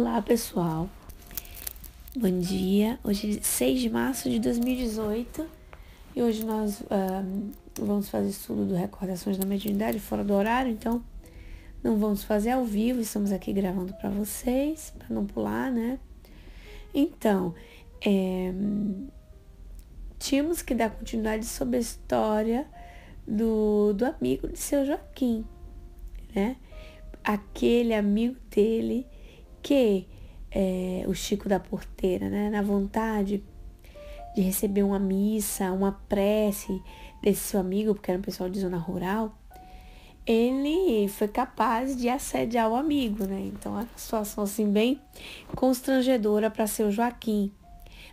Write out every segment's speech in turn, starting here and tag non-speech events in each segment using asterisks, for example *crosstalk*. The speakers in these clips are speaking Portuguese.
Olá, pessoal. Bom dia. Hoje é 6 de março de 2018 e hoje nós ah, vamos fazer estudo do Recordações da Mediunidade fora do horário, então não vamos fazer ao vivo, estamos aqui gravando para vocês, para não pular, né? Então, é, tínhamos que dar continuidade sobre a história do, do amigo de seu Joaquim, né? Aquele amigo dele que é, o Chico da Porteira, né? Na vontade de receber uma missa, uma prece desse seu amigo, porque era um pessoal de zona rural, ele foi capaz de assediar o amigo, né? Então, é uma situação assim bem constrangedora para seu Joaquim.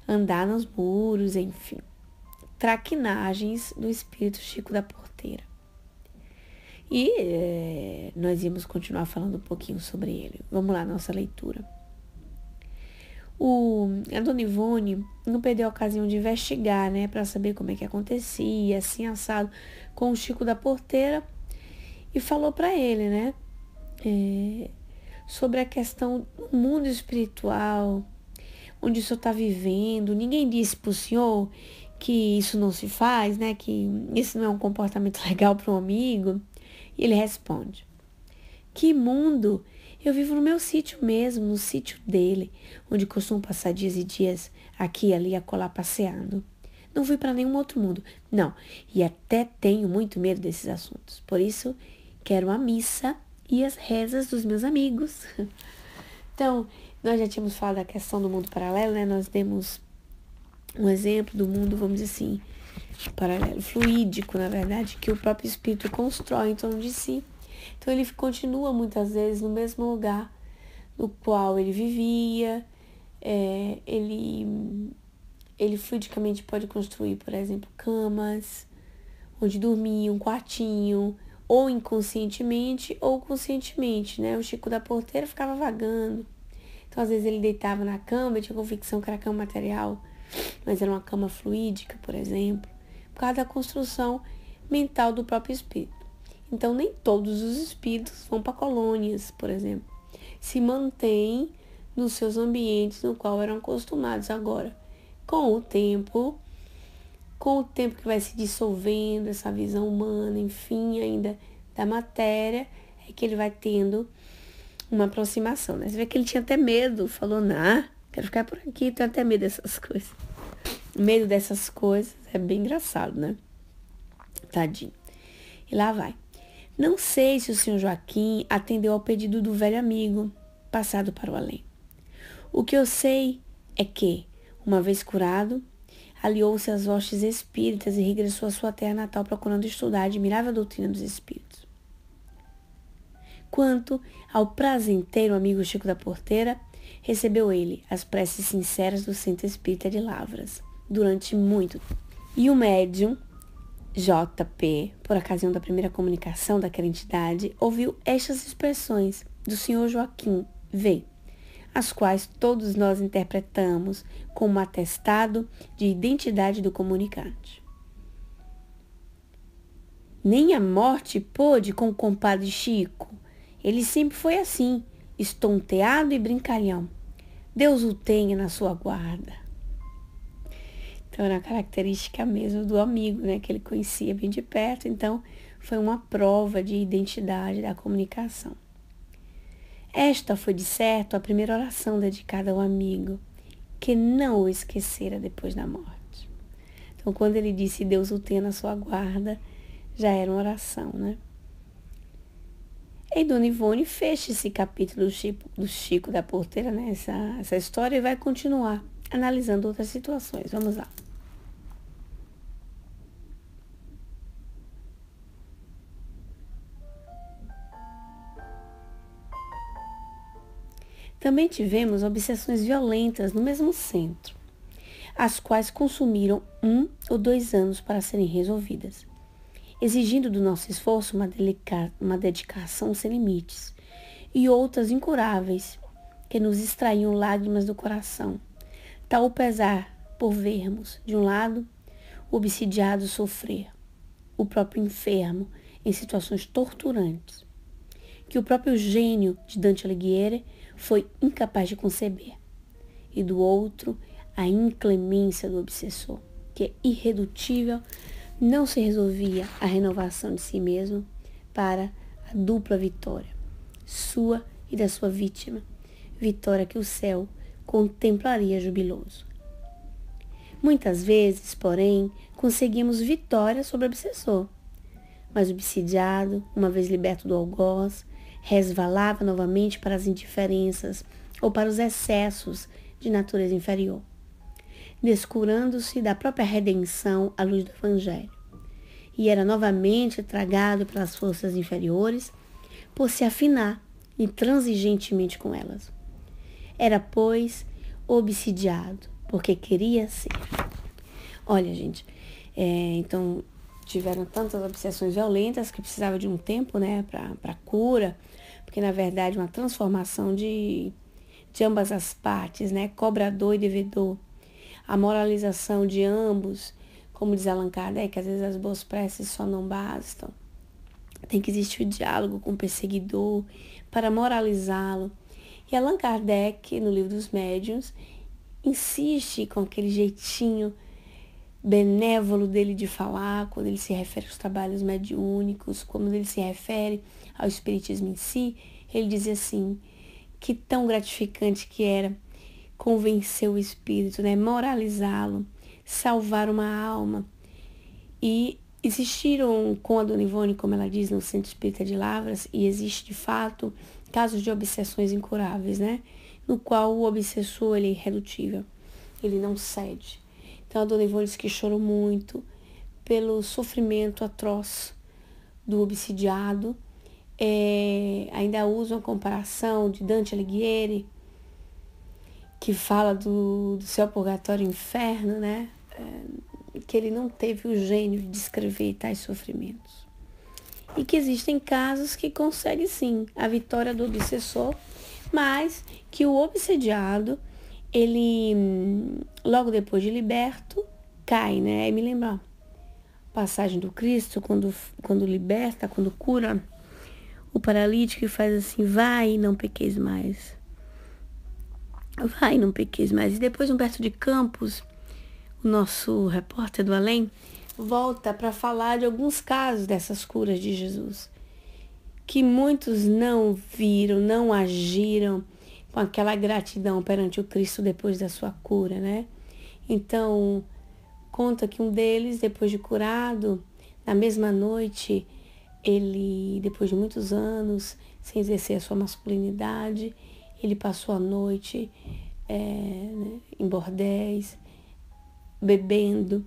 Andar nos muros, enfim. Traquinagens do espírito Chico da Porteira. E é, nós íamos continuar falando um pouquinho sobre ele. Vamos lá, nossa leitura. O, a dona Ivone não perdeu a ocasião de investigar, né, para saber como é que acontecia, assim assado, com o Chico da Porteira e falou para ele, né, é, sobre a questão do mundo espiritual, onde o senhor está vivendo. Ninguém disse para o senhor que isso não se faz, né, que isso não é um comportamento *laughs* legal para um amigo. E ele responde: Que mundo! Eu vivo no meu sítio mesmo, no sítio dele, onde costumo passar dias e dias aqui ali a colar passeando. Não fui para nenhum outro mundo, não. E até tenho muito medo desses assuntos. Por isso, quero a missa e as rezas dos meus amigos. *laughs* Então, nós já tínhamos falado da questão do mundo paralelo, né? Nós demos um exemplo do mundo, vamos dizer assim, paralelo fluídico, na verdade, que o próprio espírito constrói em torno de si. Então ele continua muitas vezes no mesmo lugar no qual ele vivia, é, ele, ele fluidicamente pode construir, por exemplo, camas, onde dormir, um quartinho, ou inconscientemente ou conscientemente, né? O Chico da Porteira ficava vagando. Então, às vezes, ele deitava na cama, tinha convicção que era cama material, mas era uma cama fluídica, por exemplo por causa da construção mental do próprio espírito. Então, nem todos os espíritos vão para colônias, por exemplo. Se mantêm nos seus ambientes no qual eram acostumados agora. Com o tempo, com o tempo que vai se dissolvendo essa visão humana, enfim, ainda da matéria, é que ele vai tendo uma aproximação. Né? Você vê que ele tinha até medo, falou, nah, quero ficar por aqui, tenho até medo dessas coisas medo dessas coisas. É bem engraçado, né? Tadinho. E lá vai. Não sei se o senhor Joaquim atendeu ao pedido do velho amigo, passado para o além. O que eu sei é que, uma vez curado, aliou-se às hostes espíritas e regressou à sua terra natal procurando estudar a admirável doutrina dos espíritos. Quanto ao prazenteiro amigo Chico da Porteira, recebeu ele as preces sinceras do Centro Espírita de Lavras, durante muito tempo. E o médium JP, por ocasião da primeira comunicação daquela entidade, ouviu estas expressões do senhor Joaquim V, as quais todos nós interpretamos como atestado de identidade do comunicante. Nem a morte pôde com o compadre Chico. Ele sempre foi assim, estonteado e brincalhão. Deus o tenha na sua guarda. Então era característica mesmo do amigo, né, que ele conhecia bem de perto, então foi uma prova de identidade da comunicação. Esta foi de certo a primeira oração dedicada ao amigo, que não o esquecera depois da morte. Então quando ele disse Deus o tenha na sua guarda, já era uma oração, né? E Dona Ivone fecha esse capítulo do Chico, do Chico da Porteira, né? Essa, essa história, e vai continuar analisando outras situações. Vamos lá. Também tivemos obsessões violentas no mesmo centro, as quais consumiram um ou dois anos para serem resolvidas, exigindo do nosso esforço uma, uma dedicação sem limites, e outras incuráveis, que nos extraíam lágrimas do coração, tal o pesar por vermos, de um lado, o obsidiado sofrer, o próprio enfermo em situações torturantes, que o próprio gênio de Dante Alighieri foi incapaz de conceber, e do outro, a inclemência do obsessor, que é irredutível, não se resolvia a renovação de si mesmo para a dupla vitória, sua e da sua vítima, vitória que o céu contemplaria jubiloso. Muitas vezes, porém, conseguimos vitória sobre o obsessor, mas obsidiado, uma vez liberto do algoz, resvalava novamente para as indiferenças ou para os excessos de natureza inferior, descurando-se da própria redenção à luz do Evangelho, e era novamente tragado pelas forças inferiores por se afinar intransigentemente com elas. Era, pois, obsidiado, porque queria ser. Olha, gente, é, então tiveram tantas obsessões violentas que precisava de um tempo, né, para cura, porque na verdade uma transformação de, de ambas as partes, né, cobrador e devedor, a moralização de ambos, como diz Allan Kardec, às vezes as boas preces só não bastam. Tem que existir o diálogo com o perseguidor para moralizá-lo. E Allan Kardec, no livro dos médiuns, insiste com aquele jeitinho benévolo dele de falar, quando ele se refere aos trabalhos mediúnicos, quando ele se refere ao espiritismo em si, ele dizia assim: que tão gratificante que era convencer o espírito, né, moralizá-lo, salvar uma alma. E existiram com a Dona Ivone, como ela diz, no Centro Espírita de Lavras, e existe de fato casos de obsessões incuráveis, né? No qual o obsessor ele é irredutível, ele não cede. Leonardo então, Levou disse que chorou muito pelo sofrimento atroz do obsidiado. É, ainda usa uma comparação de Dante Alighieri, que fala do, do céu, purgatório inferno, né? É, que ele não teve o gênio de descrever tais sofrimentos. E que existem casos que consegue sim a vitória do obsessor, mas que o obsediado ele, logo depois de liberto, cai, né? E me lembra a passagem do Cristo, quando, quando liberta, quando cura o paralítico e faz assim, vai, não pequeis mais. Vai, não pequeis mais. E depois Humberto de Campos, o nosso repórter do além, volta para falar de alguns casos dessas curas de Jesus, que muitos não viram, não agiram, com aquela gratidão perante o Cristo depois da sua cura, né? Então, conta que um deles, depois de curado, na mesma noite, ele, depois de muitos anos, sem exercer a sua masculinidade, ele passou a noite é, né, em bordéis, bebendo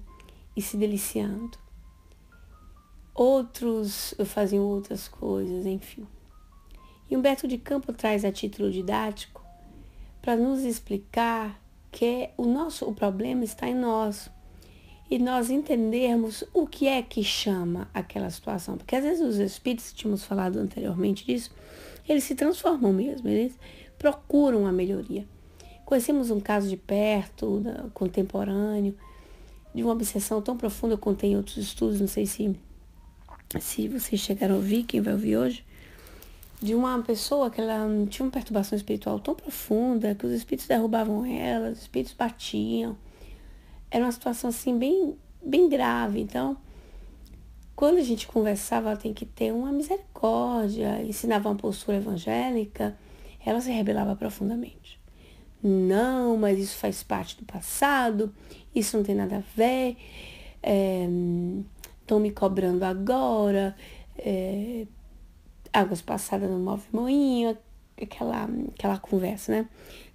e se deliciando. Outros faziam outras coisas, enfim. E Humberto de Campo traz a título didático para nos explicar que o nosso o problema está em nós e nós entendermos o que é que chama aquela situação, porque às vezes os espíritos tínhamos falado anteriormente disso, eles se transformam mesmo, eles procuram a melhoria. Conhecemos um caso de perto, contemporâneo, de uma obsessão tão profunda, eu contei em outros estudos, não sei se, se vocês chegaram a ouvir, quem vai ouvir hoje, de uma pessoa que ela tinha uma perturbação espiritual tão profunda que os espíritos derrubavam ela, os espíritos batiam. Era uma situação assim bem, bem grave. Então, quando a gente conversava, ela tem que ter uma misericórdia, ensinava uma postura evangélica, ela se rebelava profundamente. Não, mas isso faz parte do passado, isso não tem nada a ver, estão eh, é, me cobrando agora, é, águas passadas no move moinho, aquela, aquela conversa, né?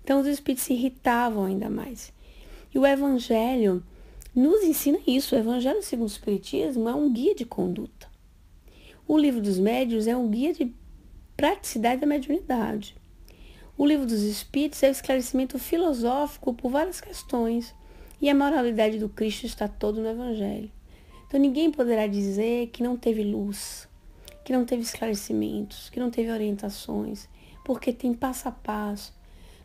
Então os espíritos se irritavam ainda mais. E o Evangelho nos ensina isso. O Evangelho segundo o Espiritismo é um guia de conduta. O livro dos médios é um guia de praticidade da mediunidade. O livro dos Espíritos é o esclarecimento filosófico por várias questões. E a moralidade do Cristo está todo no Evangelho. Então ninguém poderá dizer que não teve luz, que não teve esclarecimentos, que não teve orientações, porque tem passo a passo.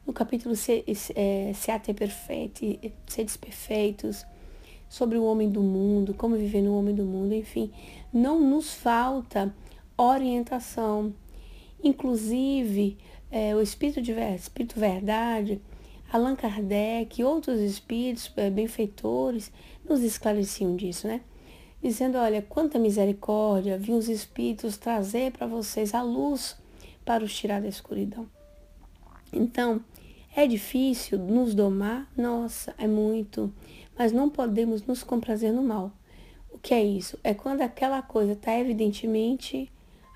No capítulo Se, é, Se até perfeito, Seres Perfeitos, sobre o homem do mundo, como viver no homem do mundo, enfim, não nos falta orientação. Inclusive, é, o Espírito, de, Espírito Verdade, Allan Kardec e outros espíritos é, benfeitores nos esclareciam disso, né? dizendo: Olha, quanta misericórdia, vim os Espíritos trazer para vocês a luz para os tirar da escuridão. Então, é difícil nos domar? Nossa, é muito. Mas não podemos nos comprazer no mal. O que é isso? É quando aquela coisa está evidentemente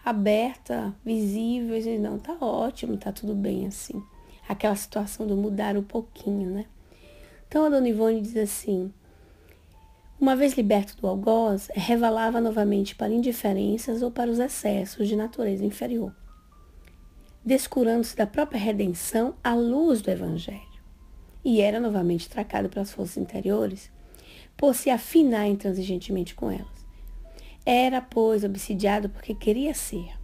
aberta, visível, e não, tá ótimo, tá tudo bem assim. Aquela situação do mudar um pouquinho, né? Então a dona Ivone diz assim: uma vez liberto do algoz, revalava novamente para indiferenças ou para os excessos de natureza inferior, descurando-se da própria redenção à luz do Evangelho. E era novamente tracado pelas forças interiores por se afinar intransigentemente com elas. Era, pois, obsidiado porque queria ser.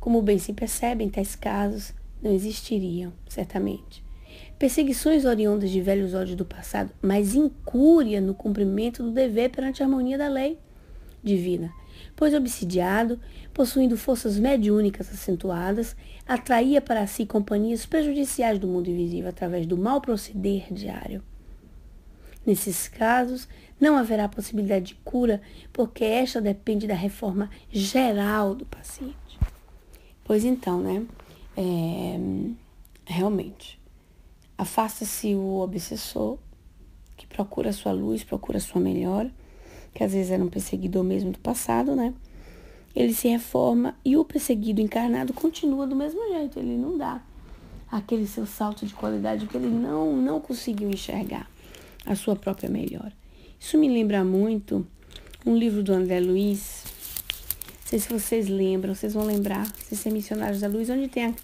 Como bem se percebe, em tais casos não existiriam, certamente perseguições oriundas de velhos ódios do passado, mas incúria no cumprimento do dever perante a harmonia da lei divina. Pois obsidiado, possuindo forças mediúnicas acentuadas, atraía para si companhias prejudiciais do mundo invisível através do mal proceder diário. Nesses casos, não haverá possibilidade de cura, porque esta depende da reforma geral do paciente. Pois então, né? É, realmente. Afasta-se o obsessor, que procura sua luz, procura sua melhora, que às vezes era um perseguidor mesmo do passado, né? Ele se reforma e o perseguido encarnado continua do mesmo jeito, ele não dá aquele seu salto de qualidade que ele não não conseguiu enxergar a sua própria melhora. Isso me lembra muito um livro do André Luiz. Não sei se vocês lembram, vocês vão lembrar, se ser missionários da luz, onde tem a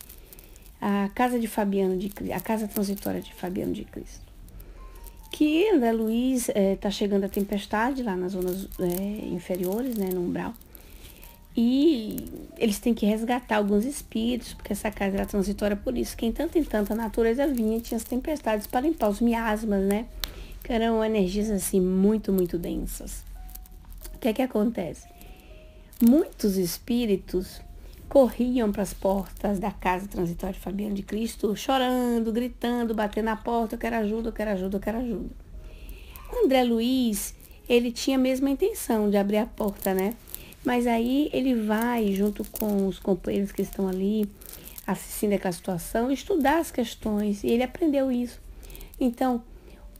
a casa de Fabiano de a casa transitória de Fabiano de Cristo que André Luiz está eh, é, chegando a tempestade lá nas zonas é, inferiores, né, no umbral. E eles têm que resgatar alguns espíritos, porque essa casa era transitória por isso. em tanto em tanta natureza vinha, tinha as tempestades para limpar os miasmas, né? Que eram energias assim muito, muito densas. O que é que acontece? Muitos espíritos corriam para as portas da casa transitória de Fabiano de Cristo, chorando, gritando, batendo na porta, eu quero ajuda, eu quero ajuda, eu quero ajuda. O André Luiz, ele tinha a mesma intenção de abrir a porta, né? Mas aí ele vai, junto com os companheiros que estão ali, assistindo aquela situação, estudar as questões. E ele aprendeu isso. Então,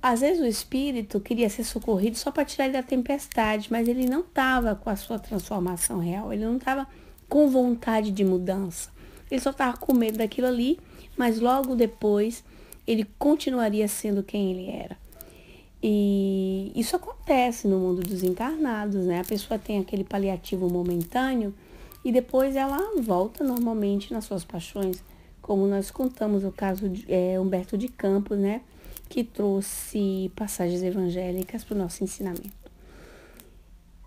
às vezes o espírito queria ser socorrido só para tirar ele da tempestade, mas ele não estava com a sua transformação real. Ele não estava com vontade de mudança. Ele só estava com medo daquilo ali, mas logo depois ele continuaria sendo quem ele era. E isso acontece no mundo dos encarnados, né? A pessoa tem aquele paliativo momentâneo e depois ela volta normalmente nas suas paixões, como nós contamos o caso de é, Humberto de Campos, né? Que trouxe passagens evangélicas para o nosso ensinamento.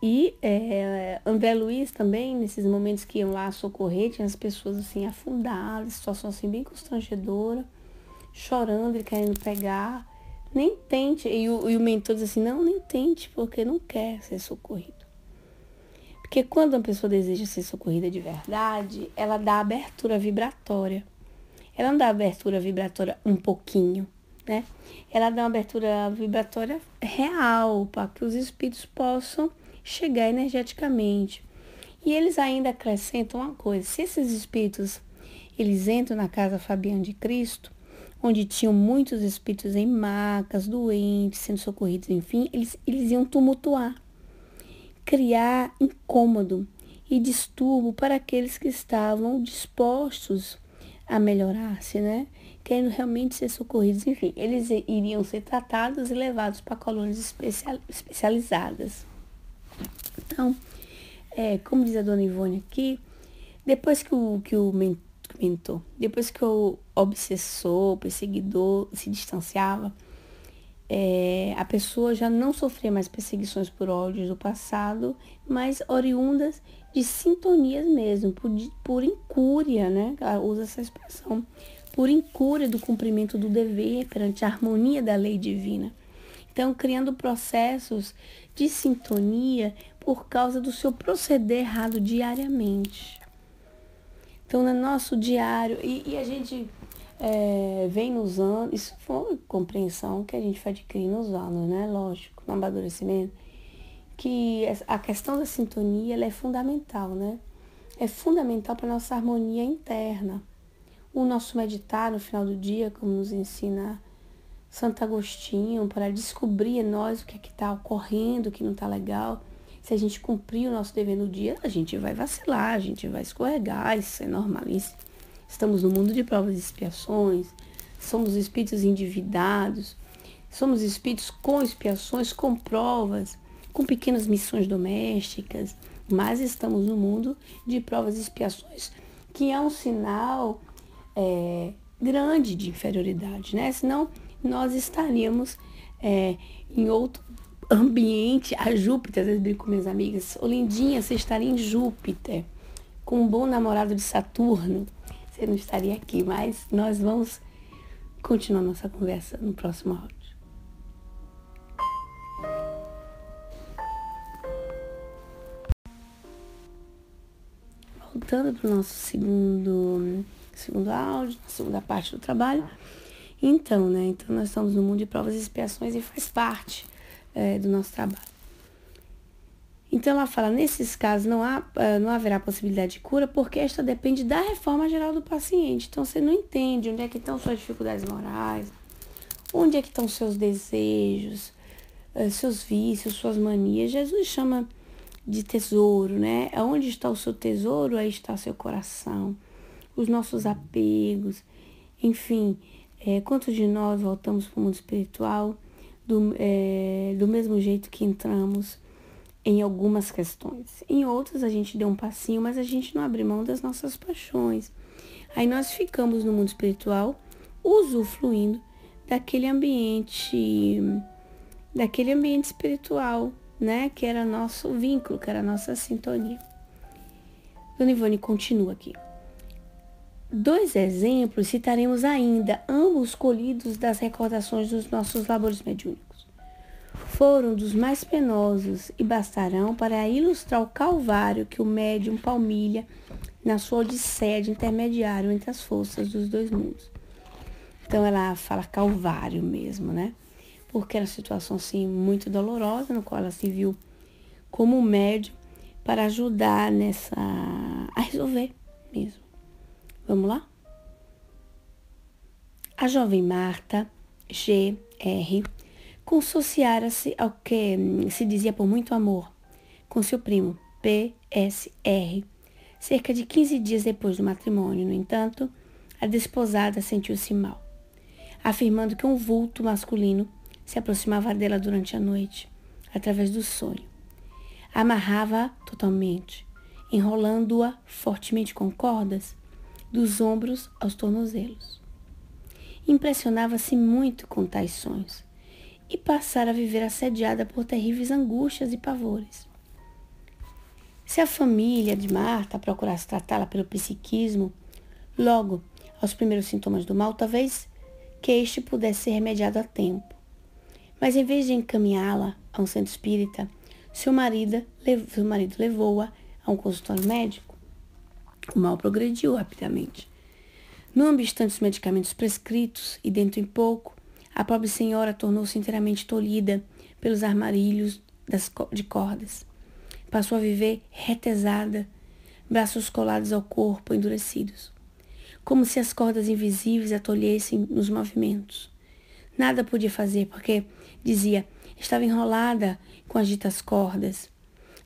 E é, André Luiz também, nesses momentos que iam lá socorrer, tinha as pessoas assim afundadas, situação assim bem constrangedora, chorando e querendo pegar. Nem tente. E o, e o mentor diz assim, não, nem tente, porque não quer ser socorrido. Porque quando uma pessoa deseja ser socorrida de verdade, ela dá abertura vibratória. Ela não dá abertura vibratória um pouquinho, né? Ela dá uma abertura vibratória real, para que os espíritos possam chegar energeticamente. E eles ainda acrescentam uma coisa: se esses espíritos eles entram na casa Fabiano de Cristo, onde tinham muitos espíritos em macas, doentes, sendo socorridos, enfim, eles, eles iam tumultuar, criar incômodo e distúrbio para aqueles que estavam dispostos a melhorar-se, né? Querendo realmente ser socorridos, enfim, eles iriam ser tratados e levados para colônias especializadas. Então, é, como diz a dona Ivone aqui, depois que o, que o mentor, depois que o obsessor, o perseguidor se distanciava, é, a pessoa já não sofria mais perseguições por ódios do passado, mas oriundas de sintonias mesmo, por, por incúria, né? Ela usa essa expressão, por incúria do cumprimento do dever perante a harmonia da lei divina. Então, criando processos de sintonia por causa do seu proceder errado diariamente. Então, no nosso diário, e, e a gente é, vem nos anos, isso foi uma compreensão que a gente vai adquirir nos anos, né? Lógico, no amadurecimento, que a questão da sintonia ela é fundamental, né? É fundamental para a nossa harmonia interna. O nosso meditar no final do dia, como nos ensina Santo Agostinho para descobrir em nós o que é que está ocorrendo, o que não está legal. Se a gente cumprir o nosso dever no dia, a gente vai vacilar, a gente vai escorregar, isso é normal. Isso. Estamos no mundo de provas e expiações, somos espíritos endividados, somos espíritos com expiações, com provas, com pequenas missões domésticas, mas estamos no mundo de provas e expiações, que é um sinal é, grande de inferioridade, né? Senão nós estaríamos é, em outro ambiente, a Júpiter, às vezes brinco com minhas amigas, ô lindinha, você estaria em Júpiter, com um bom namorado de Saturno, você não estaria aqui, mas nós vamos continuar nossa conversa no próximo áudio. Voltando para o nosso segundo, segundo áudio, segunda parte do trabalho, então, né? Então nós estamos no mundo de provas e expiações e faz parte é, do nosso trabalho. Então ela fala, nesses casos não, há, é, não haverá possibilidade de cura, porque esta depende da reforma geral do paciente. Então você não entende onde é que estão suas dificuldades morais, onde é que estão seus desejos, é, seus vícios, suas manias. Jesus chama de tesouro, né? Onde está o seu tesouro, aí está o seu coração, os nossos apegos, enfim, é, quantos de nós voltamos para o mundo espiritual do, é, do mesmo jeito que entramos em algumas questões? Em outras, a gente deu um passinho, mas a gente não abre mão das nossas paixões. Aí nós ficamos no mundo espiritual usufruindo daquele ambiente, daquele ambiente espiritual, né? Que era nosso vínculo, que era nossa sintonia. Dona Ivone continua aqui. Dois exemplos citaremos ainda, ambos colhidos das recordações dos nossos labores mediúnicos. Foram dos mais penosos e bastarão para ilustrar o calvário que o médium palmilha na sua odisseia de intermediário entre as forças dos dois mundos. Então ela fala calvário mesmo, né? Porque era uma situação assim muito dolorosa, no qual ela se viu como médium para ajudar nessa a resolver mesmo. Vamos lá? A jovem Marta, G.R., consociara-se ao que hum, se dizia por muito amor com seu primo, P.S.R. Cerca de 15 dias depois do matrimônio, no entanto, a desposada sentiu-se mal, afirmando que um vulto masculino se aproximava dela durante a noite, através do sonho. Amarrava-a totalmente, enrolando-a fortemente com cordas dos ombros aos tornozelos. Impressionava-se muito com tais sonhos e passara a viver assediada por terríveis angústias e pavores. Se a família de Marta procurasse tratá-la pelo psiquismo, logo aos primeiros sintomas do mal, talvez que este pudesse ser remediado a tempo. Mas em vez de encaminhá-la a um centro espírita, seu marido, seu marido levou-a a um consultório médico. O mal progrediu rapidamente. Não obstante os medicamentos prescritos, e dentro em pouco, a pobre senhora tornou-se inteiramente tolhida pelos armarilhos das, de cordas. Passou a viver retesada, braços colados ao corpo, endurecidos. Como se as cordas invisíveis a tolhessem nos movimentos. Nada podia fazer, porque, dizia, estava enrolada com as ditas cordas.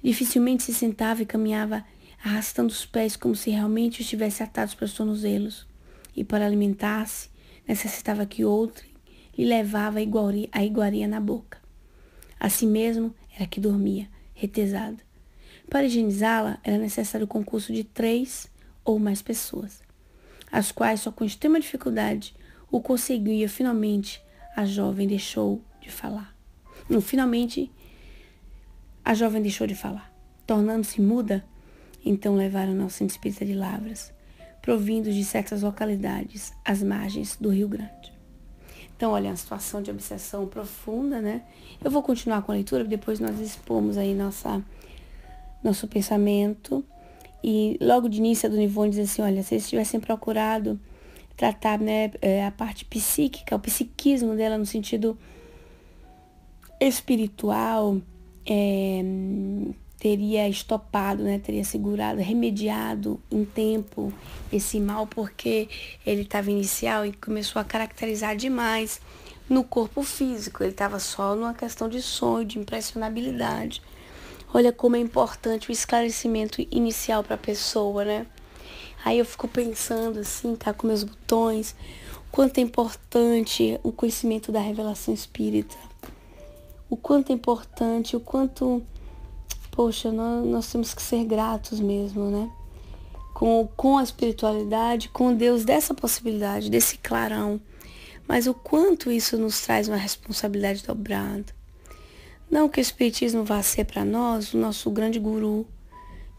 Dificilmente se sentava e caminhava arrastando os pés como se realmente estivesse atados para os tornozelos. E para alimentar-se, necessitava que outro lhe levava a iguaria, a iguaria na boca. Assim mesmo era que dormia, retesada. Para higienizá-la, era necessário o concurso de três ou mais pessoas, as quais só com extrema dificuldade o conseguia finalmente a jovem deixou de falar. Não, finalmente a jovem deixou de falar, tornando-se muda então levaram nosso ao de Lavras, provindos de certas localidades, às margens do Rio Grande. Então, olha, é uma situação de obsessão profunda, né? Eu vou continuar com a leitura, depois nós expomos aí nossa, nosso pensamento. E logo de início, a do Nivone diz assim, olha, se eles tivessem procurado tratar né, é, a parte psíquica, o psiquismo dela no sentido espiritual, é, teria estopado, né? teria segurado, remediado em tempo esse mal, porque ele estava inicial e começou a caracterizar demais no corpo físico, ele estava só numa questão de sonho, de impressionabilidade. Olha como é importante o esclarecimento inicial para a pessoa, né? Aí eu fico pensando assim, tá com meus botões, quanto é importante o conhecimento da revelação espírita. O quanto é importante, o quanto poxa, nós, nós temos que ser gratos mesmo, né? Com, com a espiritualidade, com Deus, dessa possibilidade, desse clarão. Mas o quanto isso nos traz uma responsabilidade dobrada. Não que o Espiritismo vá ser para nós o nosso grande guru,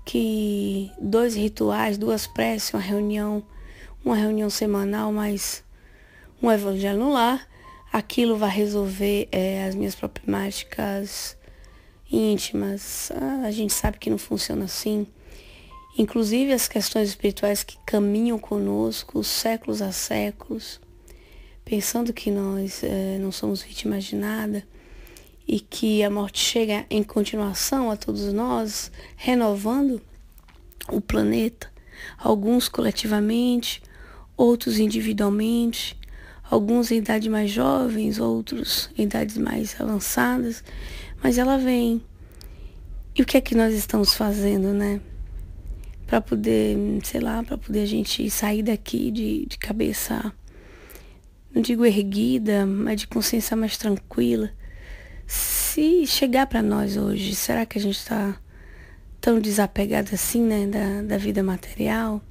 que dois rituais, duas preces, uma reunião, uma reunião semanal, mas um evangelho no lar, aquilo vai resolver é, as minhas problemáticas íntimas, ah, a gente sabe que não funciona assim. Inclusive as questões espirituais que caminham conosco séculos a séculos, pensando que nós é, não somos vítimas de nada e que a morte chega em continuação a todos nós, renovando o planeta, alguns coletivamente, outros individualmente, alguns em idade mais jovens, outros em idades mais avançadas, mas ela vem. E o que é que nós estamos fazendo, né? Para poder, sei lá, para poder a gente sair daqui de, de cabeça, não digo erguida, mas de consciência mais tranquila. Se chegar para nós hoje, será que a gente está tão desapegado assim, né, da, da vida material?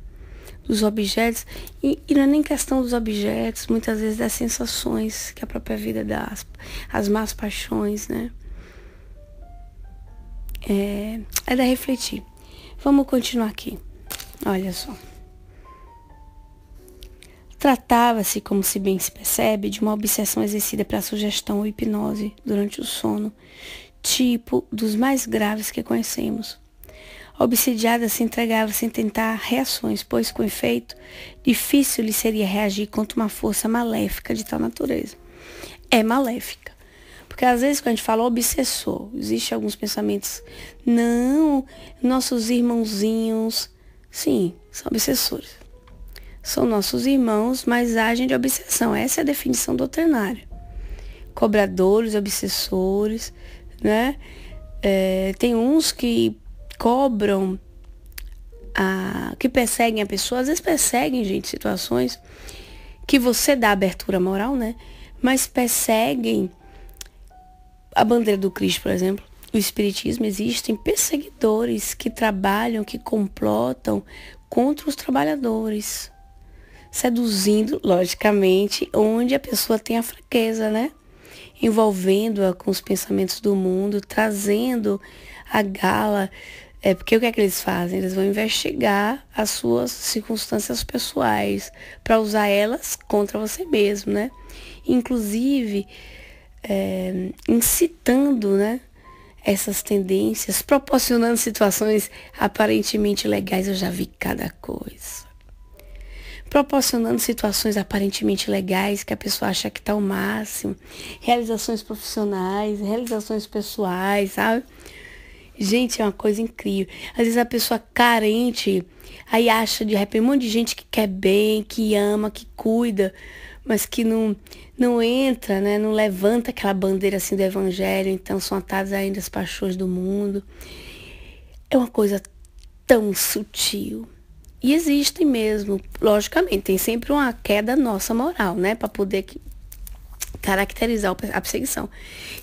dos objetos. E, e, não é nem questão dos objetos, muitas vezes das sensações que a própria vida dá, as, as más paixões, né? é, é da refletir. Vamos continuar aqui. Olha só. Tratava-se, como se bem se percebe, de uma obsessão exercida a sugestão ou hipnose durante o sono, tipo dos mais graves que conhecemos. A obsediada se entregava sem tentar reações, pois, com efeito, difícil lhe seria reagir contra uma força maléfica de tal natureza. É maléfica. Porque às vezes quando a gente fala obsessor, existe alguns pensamentos, não, nossos irmãozinhos, sim, são obsessores. São nossos irmãos, mas agem de obsessão. Essa é a definição doutrinária. Cobradores, obsessores, né? É, tem uns que cobram, a, que perseguem a pessoa, às vezes perseguem, gente, situações que você dá abertura moral, né? Mas perseguem a bandeira do Cristo, por exemplo. O Espiritismo existem perseguidores que trabalham, que complotam contra os trabalhadores, seduzindo, logicamente, onde a pessoa tem a fraqueza, né? Envolvendo-a com os pensamentos do mundo, trazendo a gala. É porque o que é que eles fazem? Eles vão investigar as suas circunstâncias pessoais para usar elas contra você mesmo, né? Inclusive, é, incitando né, essas tendências, proporcionando situações aparentemente legais, eu já vi cada coisa. Proporcionando situações aparentemente legais que a pessoa acha que está o máximo, realizações profissionais, realizações pessoais, sabe? Gente, é uma coisa incrível. Às vezes a pessoa carente, aí acha de repente um monte de gente que quer bem, que ama, que cuida, mas que não, não entra, né, não levanta aquela bandeira assim do evangelho, então são atadas ainda as paixões do mundo. É uma coisa tão sutil. E existem mesmo, logicamente, tem sempre uma queda nossa moral, né, para poder caracterizar a perseguição.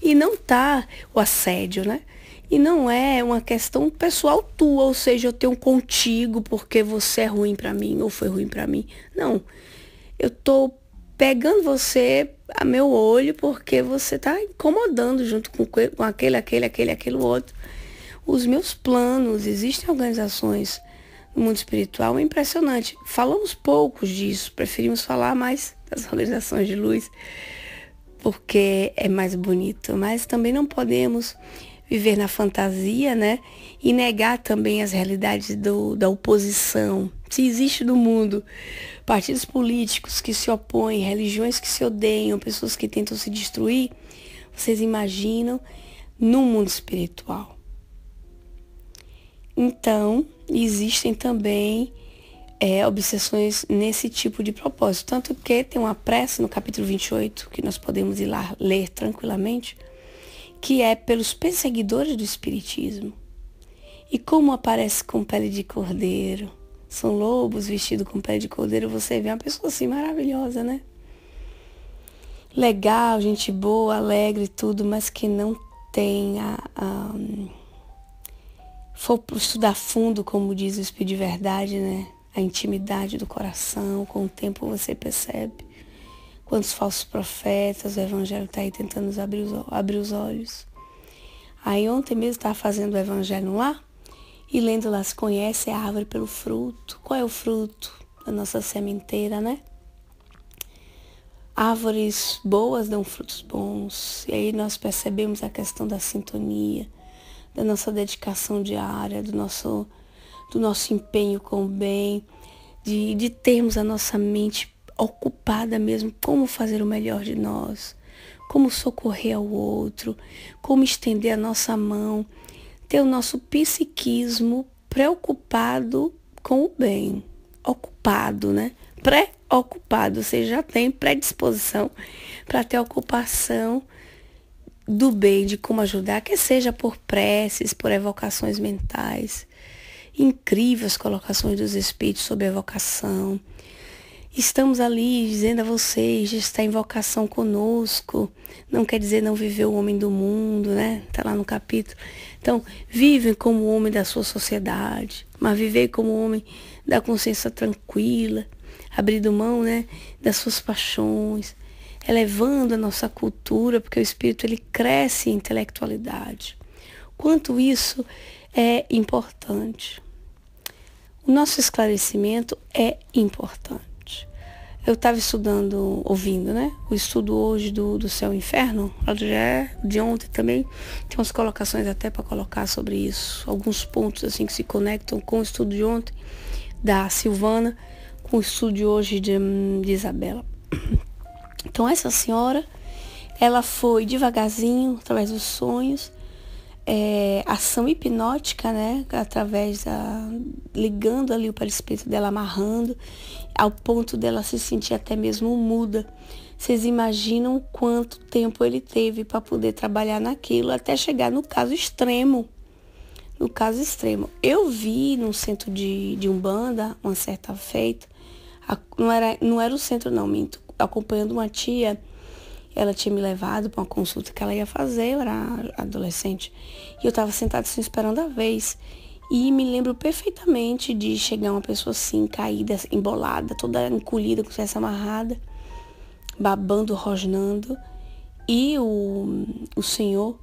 E não tá o assédio, né? E não é uma questão pessoal tua, ou seja, eu tenho contigo porque você é ruim para mim ou foi ruim para mim. Não. Eu tô pegando você a meu olho porque você está incomodando junto com, com aquele, aquele, aquele, aquele outro. Os meus planos, existem organizações no mundo espiritual, é impressionante. Falamos poucos disso, preferimos falar mais *laughs* das organizações de luz, porque é mais bonito, mas também não podemos viver na fantasia, né? E negar também as realidades do, da oposição se existe no mundo partidos políticos que se opõem, religiões que se odeiam, pessoas que tentam se destruir, vocês imaginam no mundo espiritual. Então, existem também é, obsessões nesse tipo de propósito. Tanto que tem uma prece no capítulo 28, que nós podemos ir lá ler tranquilamente, que é pelos perseguidores do Espiritismo. E como aparece com pele de cordeiro são lobos vestidos com pé de cordeiro, você vê uma pessoa assim maravilhosa, né? Legal, gente boa, alegre e tudo, mas que não tem a, a hum, for estudar fundo, como diz o Espírito de Verdade, né? A intimidade do coração, com o tempo você percebe. Quantos falsos profetas, o Evangelho está aí tentando abrir os, abrir os olhos. Aí ontem mesmo estava fazendo o Evangelho lá, e lendo lá se conhece a árvore pelo fruto. Qual é o fruto da nossa sementeira, né? Árvores boas dão frutos bons. E aí nós percebemos a questão da sintonia, da nossa dedicação diária, do nosso, do nosso empenho com o bem, de, de termos a nossa mente ocupada mesmo, como fazer o melhor de nós, como socorrer ao outro, como estender a nossa mão ter o nosso psiquismo preocupado com o bem, ocupado, né? Pré-ocupado, você já tem predisposição para ter ocupação do bem, de como ajudar, que seja por preces, por evocações mentais. Incríveis colocações dos espíritos sobre evocação Estamos ali dizendo a vocês, está em vocação conosco. Não quer dizer não viver o homem do mundo, né? Está lá no capítulo. Então, vivem como homem da sua sociedade, mas vivei como homem da consciência tranquila, abrindo mão, né, das suas paixões, elevando a nossa cultura, porque o espírito ele cresce em intelectualidade. Quanto isso é importante. O nosso esclarecimento é importante. Eu estava estudando, ouvindo, né? O estudo hoje do, do Céu e Inferno, lá do GE, de ontem também, tem umas colocações até para colocar sobre isso, alguns pontos assim que se conectam com o estudo de ontem da Silvana, com o estudo de hoje de, de Isabela. Então essa senhora, ela foi devagarzinho, através dos sonhos, é, ação hipnótica, né? Através da. ligando ali o perispírito dela, amarrando ao ponto dela se sentir até mesmo muda. Vocês imaginam quanto tempo ele teve para poder trabalhar naquilo até chegar no caso extremo. No caso extremo. Eu vi num centro de, de Umbanda, uma certa feita, a, não, era, não era o centro não, minto, acompanhando uma tia, ela tinha me levado para uma consulta que ela ia fazer, eu era adolescente, e eu estava sentada assim esperando a vez. E me lembro perfeitamente de chegar uma pessoa assim, caída, embolada, toda encolhida, com essa amarrada, babando, rosnando. E o, o senhor,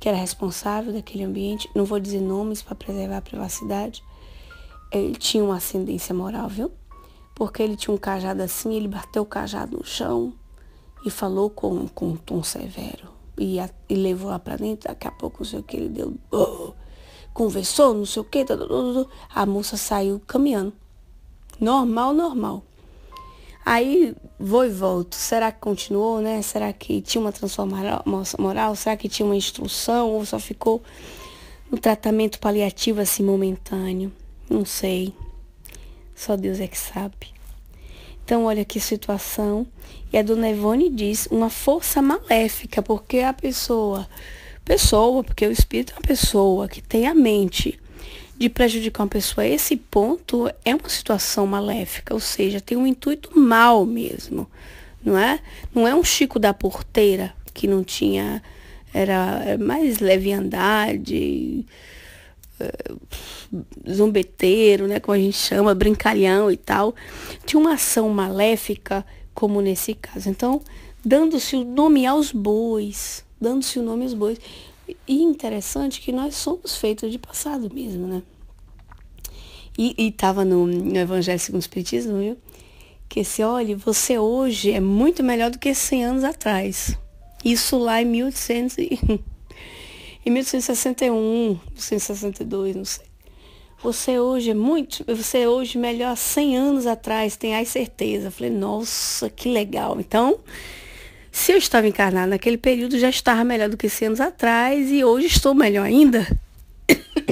que era responsável daquele ambiente, não vou dizer nomes para preservar a privacidade, ele tinha uma ascendência moral, viu? Porque ele tinha um cajado assim, ele bateu o cajado no chão e falou com, com um tom severo. E, a, e levou lá para dentro, daqui a pouco não sei o que ele deu. Oh! conversou, não sei o que, tá, tá, tá, a moça saiu caminhando. Normal, normal. Aí vou e volto. Será que continuou, né? Será que tinha uma transformação moral? Será que tinha uma instrução? Ou só ficou um tratamento paliativo assim momentâneo? Não sei. Só Deus é que sabe. Então, olha que situação. E a dona Ivone diz uma força maléfica, porque a pessoa pessoa, porque o espírito é uma pessoa que tem a mente de prejudicar uma pessoa a esse ponto é uma situação maléfica, ou seja, tem um intuito mal mesmo, não é? Não é um Chico da porteira que não tinha era mais leviandade, eh, zumbeteiro, né, como a gente chama, brincalhão e tal, tinha uma ação maléfica como nesse caso. Então, dando-se o nome aos bois, dando-se o nome aos bois. E interessante que nós somos feitos de passado mesmo, né? E estava no, no Evangelho segundo o Espiritismo, viu? Que se olhe, você hoje é muito melhor do que 100 anos atrás. Isso lá em 1800 e, *laughs* em 1861, 1862, não sei. Você hoje é muito, você é hoje melhor 100 anos atrás, tem a certeza. Eu falei, nossa, que legal. Então, se eu estava encarnada naquele período, já estava melhor do que 100 anos atrás e hoje estou melhor ainda.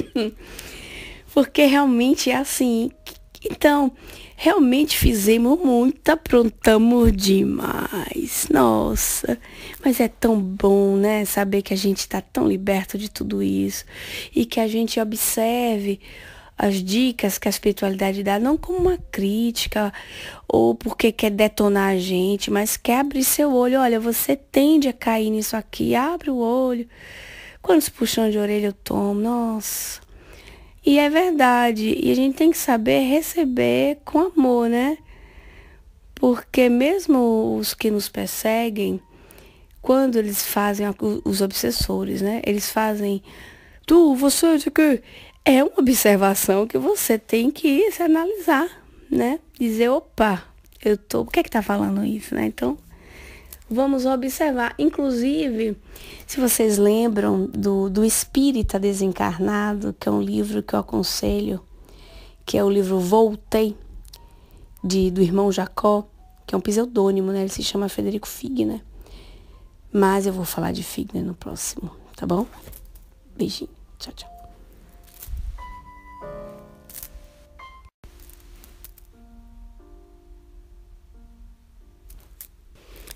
*coughs* Porque realmente é assim. Então, realmente fizemos muito, aprontamos demais. Nossa, mas é tão bom, né? Saber que a gente está tão liberto de tudo isso e que a gente observe as dicas que a espiritualidade dá, não como uma crítica ou porque quer detonar a gente, mas quer abrir seu olho. Olha, você tende a cair nisso aqui, abre o olho. Quantos puxões de orelha eu tomo? Nossa. E é verdade. E a gente tem que saber receber com amor, né? Porque mesmo os que nos perseguem, quando eles fazem os obsessores, né? Eles fazem tu, você, isso aqui é uma observação que você tem que se analisar, né? Dizer, opa, eu tô, O que é que tá falando isso, né? Então, vamos observar. Inclusive, se vocês lembram do, do Espírita Desencarnado, que é um livro que eu aconselho, que é o livro Voltei, de, do irmão Jacó, que é um pseudônimo, né? Ele se chama Frederico Figner. Mas eu vou falar de Figner no próximo, tá bom? Beijinho. Tchau, tchau.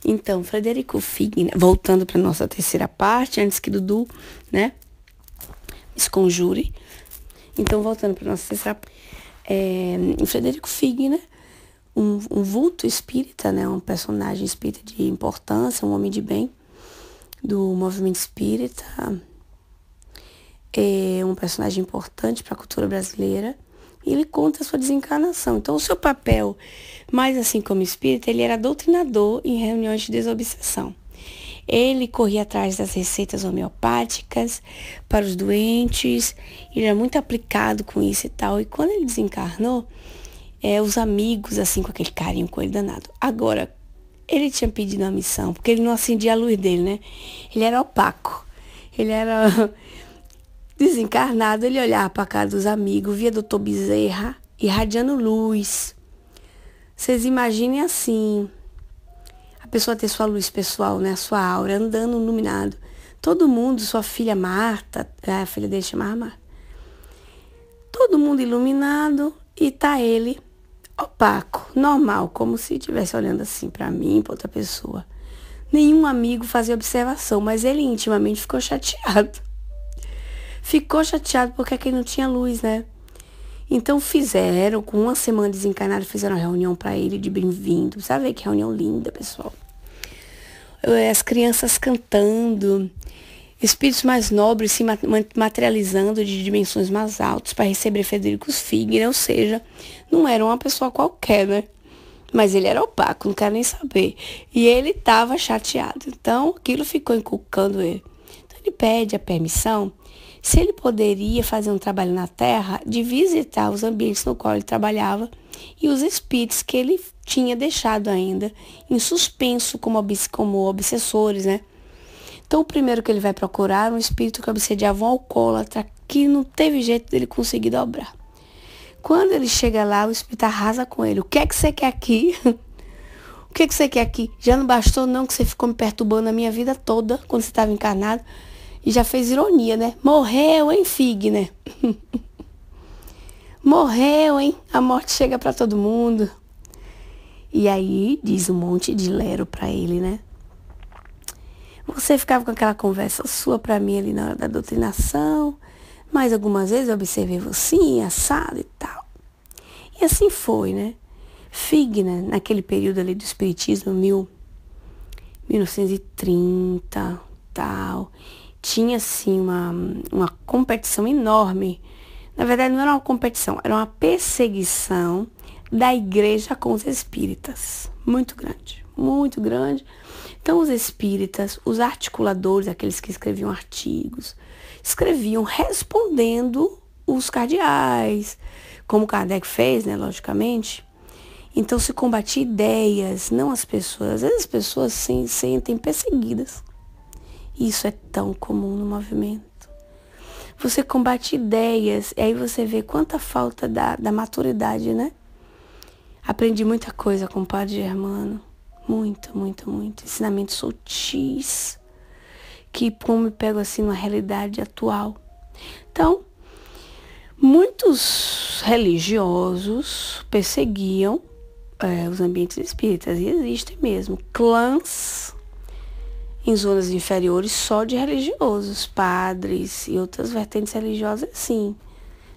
Então, Frederico Figner, voltando para nossa terceira parte, antes que Dudu, né, esconjure. Então, voltando para nossa terceira parte, é, Frederico Figner, né, um, um, vulto espírita, né, um personagem espírita de importância, um homem de bem do movimento espírita, é um personagem importante para a cultura brasileira. E ele conta a sua desencarnação. Então, o seu papel, mais assim como espírita, ele era doutrinador em reuniões de desobsessão. Ele corria atrás das receitas homeopáticas para os doentes, ele era muito aplicado com isso e tal. E quando ele desencarnou, é, os amigos, assim, com aquele carinho com ele danado. Agora, ele tinha pedido uma missão, porque ele não acendia a luz dele, né? Ele era opaco. Ele era Desencarnado, ele olhava para a cara dos amigos, via doutor Bezerra irradiando luz. Vocês imaginem assim, a pessoa ter sua luz pessoal, né? Sua aura, andando iluminado. Todo mundo, sua filha Marta, é, a filha dele chamava Marta. Todo mundo iluminado e tá ele opaco, normal, como se estivesse olhando assim para mim, para outra pessoa. Nenhum amigo fazia observação, mas ele intimamente ficou chateado ficou chateado porque aqui é não tinha luz, né? Então fizeram, com uma semana desencarnada, fizeram uma reunião para ele de bem-vindo. Sabe que reunião linda, pessoal. É, as crianças cantando, espíritos mais nobres se materializando de dimensões mais altas para receber Federico Figueiredo, ou seja, não era uma pessoa qualquer, né? Mas ele era opaco, não quero nem saber. E ele estava chateado. Então, aquilo ficou inculcando ele. Então, ele pede a permissão se ele poderia fazer um trabalho na Terra de visitar os ambientes no qual ele trabalhava e os espíritos que ele tinha deixado ainda em suspenso como, obs como obsessores, né? Então, o primeiro que ele vai procurar é um espírito que obsediava um alcoólatra que não teve jeito dele conseguir dobrar. Quando ele chega lá, o espírito arrasa com ele. O que é que você quer aqui? *laughs* o que é que você quer aqui? Já não bastou não que você ficou me perturbando a minha vida toda quando você estava encarnado? E já fez ironia, né? Morreu, hein, Fig, né? *laughs* Morreu, hein? A morte chega para todo mundo. E aí diz um monte de lero para ele, né? Você ficava com aquela conversa sua para mim ali na hora da doutrinação, mas algumas vezes eu observei você assado e tal. E assim foi, né? né? naquele período ali do Espiritismo, mil, 1930, tal tinha assim uma, uma competição enorme. Na verdade, não era uma competição, era uma perseguição da igreja com os espíritas. Muito grande, muito grande. Então, os espíritas, os articuladores, aqueles que escreviam artigos, escreviam respondendo os cardeais, como Kardec fez, né, logicamente. Então, se combatia ideias, não as pessoas. Às vezes as pessoas se sentem perseguidas e isso é tão comum no movimento. Você combate ideias, e aí você vê quanta falta da, da maturidade, né? Aprendi muita coisa com o padre Germano. Muito, muito, muito. Ensinamentos sutis que como me pego assim na realidade atual. Então, muitos religiosos perseguiam é, os ambientes espíritas e existem mesmo clãs em zonas inferiores só de religiosos, padres e outras vertentes religiosas, sim.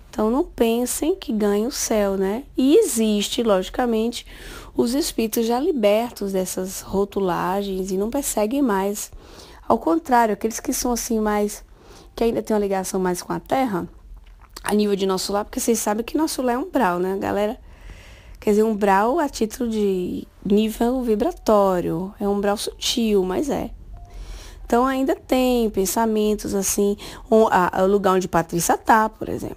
Então não pensem que ganha o céu, né? E existe, logicamente, os espíritos já libertos dessas rotulagens e não perseguem mais. Ao contrário, aqueles que são assim mais que ainda tem uma ligação mais com a Terra, a nível de nosso lar, porque vocês sabem que nosso lar é um brau, né, galera? Quer dizer, um brau a título de nível vibratório, é um brau sutil, mas é. Então ainda tem pensamentos assim, o, lugar onde Patrícia está, por exemplo.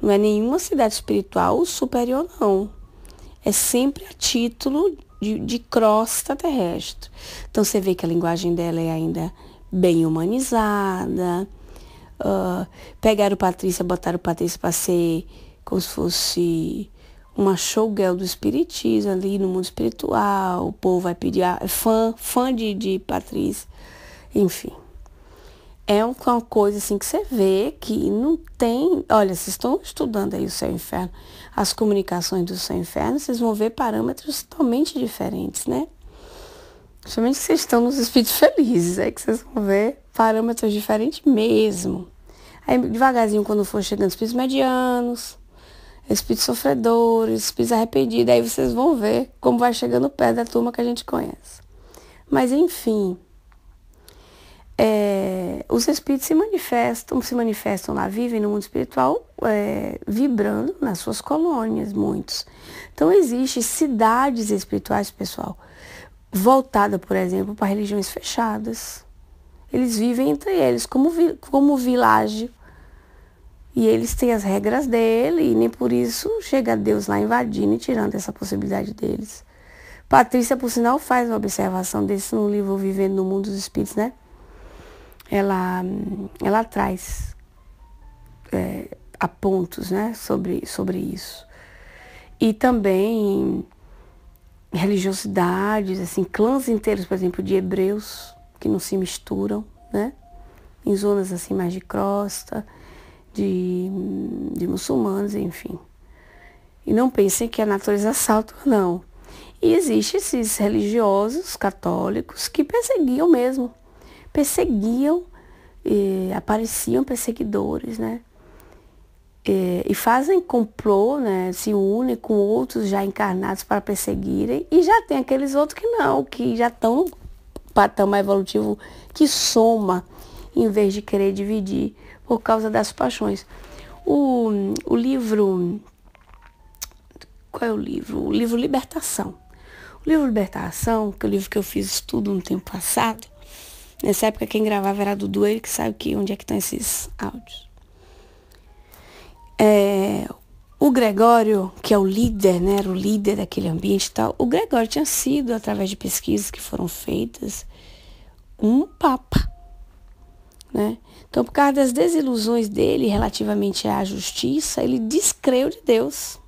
Não é nenhuma cidade espiritual superior, não. É sempre a título de, de crosta terrestre. Então você vê que a linguagem dela é ainda bem humanizada. Uh, pegaram Patrícia, botaram Patrícia para ser como se fosse uma showgirl do espiritismo ali no mundo espiritual. O povo vai pedir a, ah, é fã, fã de, de Patrícia enfim. É uma coisa assim que você vê que não tem. Olha, vocês estão estudando aí o céu o inferno, as comunicações do céu o inferno, vocês vão ver parâmetros totalmente diferentes, né? Principalmente vocês estão nos espíritos felizes, aí que vocês vão ver parâmetros diferentes mesmo. Aí devagarzinho, quando for chegando espíritos medianos, espíritos sofredores, espíritos arrependidos, aí vocês vão ver como vai chegando perto da turma que a gente conhece. Mas enfim, é, os espíritos se manifestam, se manifestam lá, vivem no mundo espiritual, é, vibrando nas suas colônias, muitos. Então existem cidades espirituais, pessoal, voltada, por exemplo, para religiões fechadas. Eles vivem entre eles, como, vi, como világio E eles têm as regras dele, e nem por isso chega Deus lá invadindo e tirando essa possibilidade deles. Patrícia, por sinal, faz uma observação desse no livro Vivendo no Mundo dos Espíritos, né? ela, ela traz é, apontos né, sobre, sobre isso. E também religiosidades, assim, clãs inteiros, por exemplo, de hebreus, que não se misturam, né? Em zonas assim mais de crosta, de, de muçulmanos, enfim. E não pensem que a natureza salta, não. E existem esses religiosos católicos que perseguiam mesmo perseguiam, apareciam perseguidores, né? E, e fazem complô, né? Se unem com outros já encarnados para perseguirem. E já tem aqueles outros que não, que já estão patamar evolutivo que soma em vez de querer dividir por causa das paixões. O, o livro. Qual é o livro? O livro Libertação. O livro Libertação, que é o livro que eu fiz estudo no tempo passado, Nessa época quem gravava era Dudu, ele que sabe que, onde é que estão esses áudios. É, o Gregório, que é o líder, né, era o líder daquele ambiente e tal, o Gregório tinha sido, através de pesquisas que foram feitas, um papa. Né? Então, por causa das desilusões dele relativamente à justiça, ele descreu de Deus.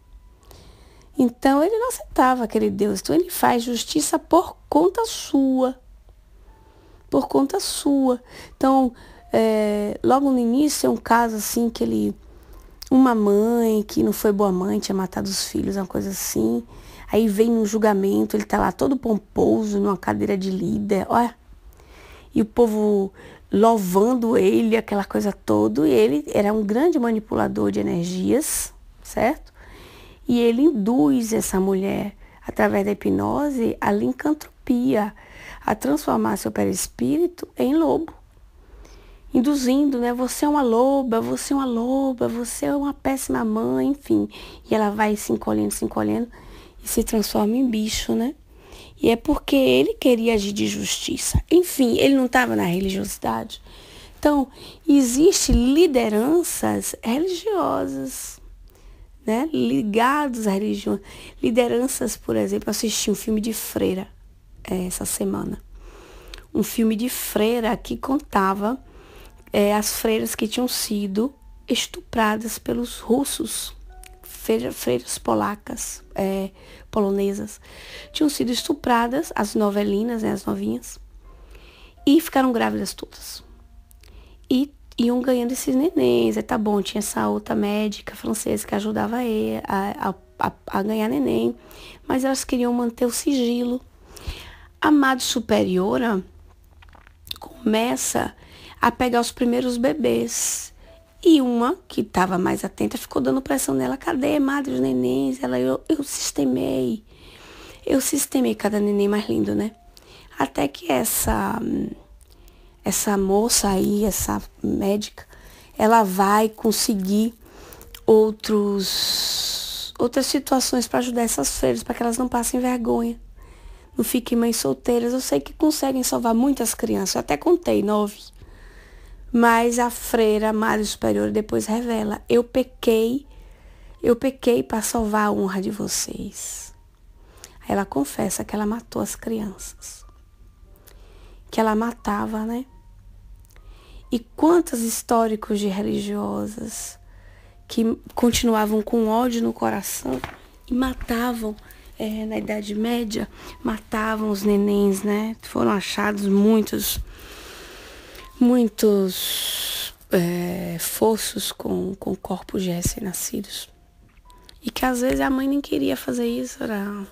Então, ele não aceitava aquele Deus. Então, ele faz justiça por conta sua por conta sua. Então, é, logo no início é um caso assim que ele. Uma mãe que não foi boa mãe, tinha matado os filhos, uma coisa assim. Aí vem um julgamento, ele tá lá todo pomposo, numa cadeira de líder, olha. E o povo louvando ele, aquela coisa toda. E ele era um grande manipulador de energias, certo? E ele induz essa mulher, através da hipnose, à lincantropia a transformar seu perispírito em lobo. Induzindo, né? Você é uma loba, você é uma loba, você é uma péssima mãe, enfim. E ela vai se encolhendo, se encolhendo e se transforma em bicho, né? E é porque ele queria agir de justiça. Enfim, ele não estava na religiosidade. Então, existe lideranças religiosas, né? ligados à religião. Lideranças, por exemplo, assisti um filme de freira. É, essa semana. Um filme de freira que contava é, as freiras que tinham sido estupradas pelos russos, freiras polacas, é, polonesas, tinham sido estupradas, as novelinas, né, as novinhas, e ficaram grávidas todas. E iam ganhando esses nenéns, é, tá bom, tinha essa outra médica francesa que ajudava a, a, a, a ganhar neném, mas elas queriam manter o sigilo a madre superiora começa a pegar os primeiros bebês. E uma que estava mais atenta ficou dando pressão nela. Cadê, madre, dos nenéns? Ela, eu, eu sistemei. Eu sistemei cada neném mais lindo, né? Até que essa, essa moça aí, essa médica, ela vai conseguir outros, outras situações para ajudar essas feiras para que elas não passem vergonha no Fiquem Mães Solteiras, eu sei que conseguem salvar muitas crianças, eu até contei nove. Mas a freira Mário Superior depois revela, eu pequei, eu pequei para salvar a honra de vocês. Ela confessa que ela matou as crianças. Que ela matava, né? E quantos históricos de religiosas que continuavam com ódio no coração e matavam é, na Idade Média matavam os nenéns, né? Foram achados muitos, muitos é, fossos com, com corpos de recém-nascidos. E que às vezes a mãe nem queria fazer isso, era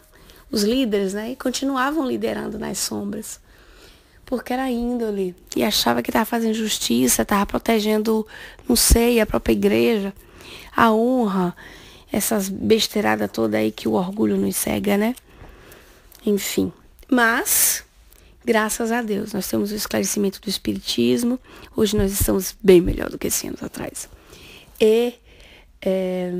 os líderes, né? E continuavam liderando nas sombras. Porque era índole. E achava que estava fazendo justiça, estava protegendo, não sei, a própria igreja, a honra, essas besteiradas toda aí que o orgulho nos cega, né? Enfim. Mas, graças a Deus, nós temos o esclarecimento do Espiritismo. Hoje nós estamos bem melhor do que 100 anos atrás. E é,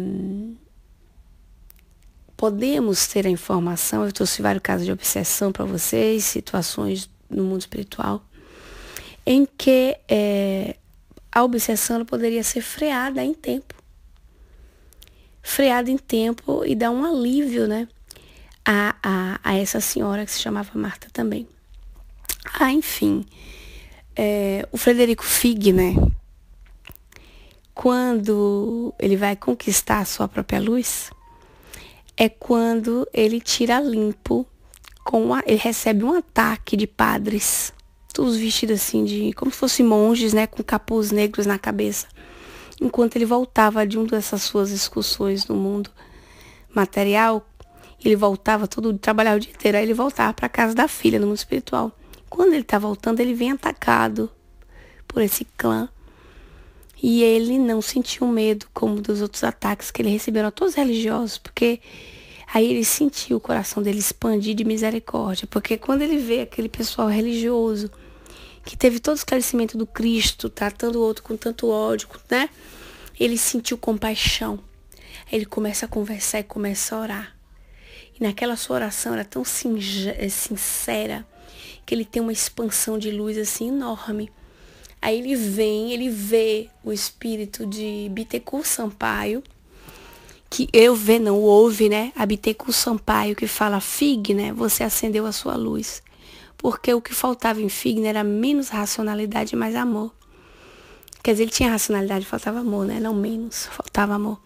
podemos ter a informação. Eu trouxe vários casos de obsessão para vocês, situações no mundo espiritual, em que é, a obsessão poderia ser freada em tempo freada em tempo e dá um alívio, né? A, a, a essa senhora que se chamava Marta também. Ah, enfim. É, o Frederico Fig, né? Quando ele vai conquistar a sua própria luz, é quando ele tira limpo, com ele recebe um ataque de padres, todos vestidos assim de como se fossem monges, né, com capuz negros na cabeça enquanto ele voltava de uma dessas suas excursões no mundo material. Ele voltava todo trabalhava o dia inteiro, aí ele voltava para casa da filha no mundo espiritual. Quando ele está voltando, ele vem atacado por esse clã. E ele não sentiu medo como dos outros ataques que ele recebeu, a todos religiosos, porque Aí ele sentiu o coração dele expandir de misericórdia, porque quando ele vê aquele pessoal religioso que teve todo o esclarecimento do Cristo, tratando o outro com tanto ódio, né? Ele sentiu compaixão. Ele começa a conversar e começa a orar. E naquela sua oração era tão eh, sincera que ele tem uma expansão de luz assim enorme. Aí ele vem, ele vê o espírito de Bitecu Sampaio, que eu vê, não ouve, né? A Bitecu Sampaio que fala, fig, né? Você acendeu a sua luz porque o que faltava em Figner era menos racionalidade e mais amor. Quer dizer, ele tinha racionalidade, faltava amor, né? Não menos, faltava amor.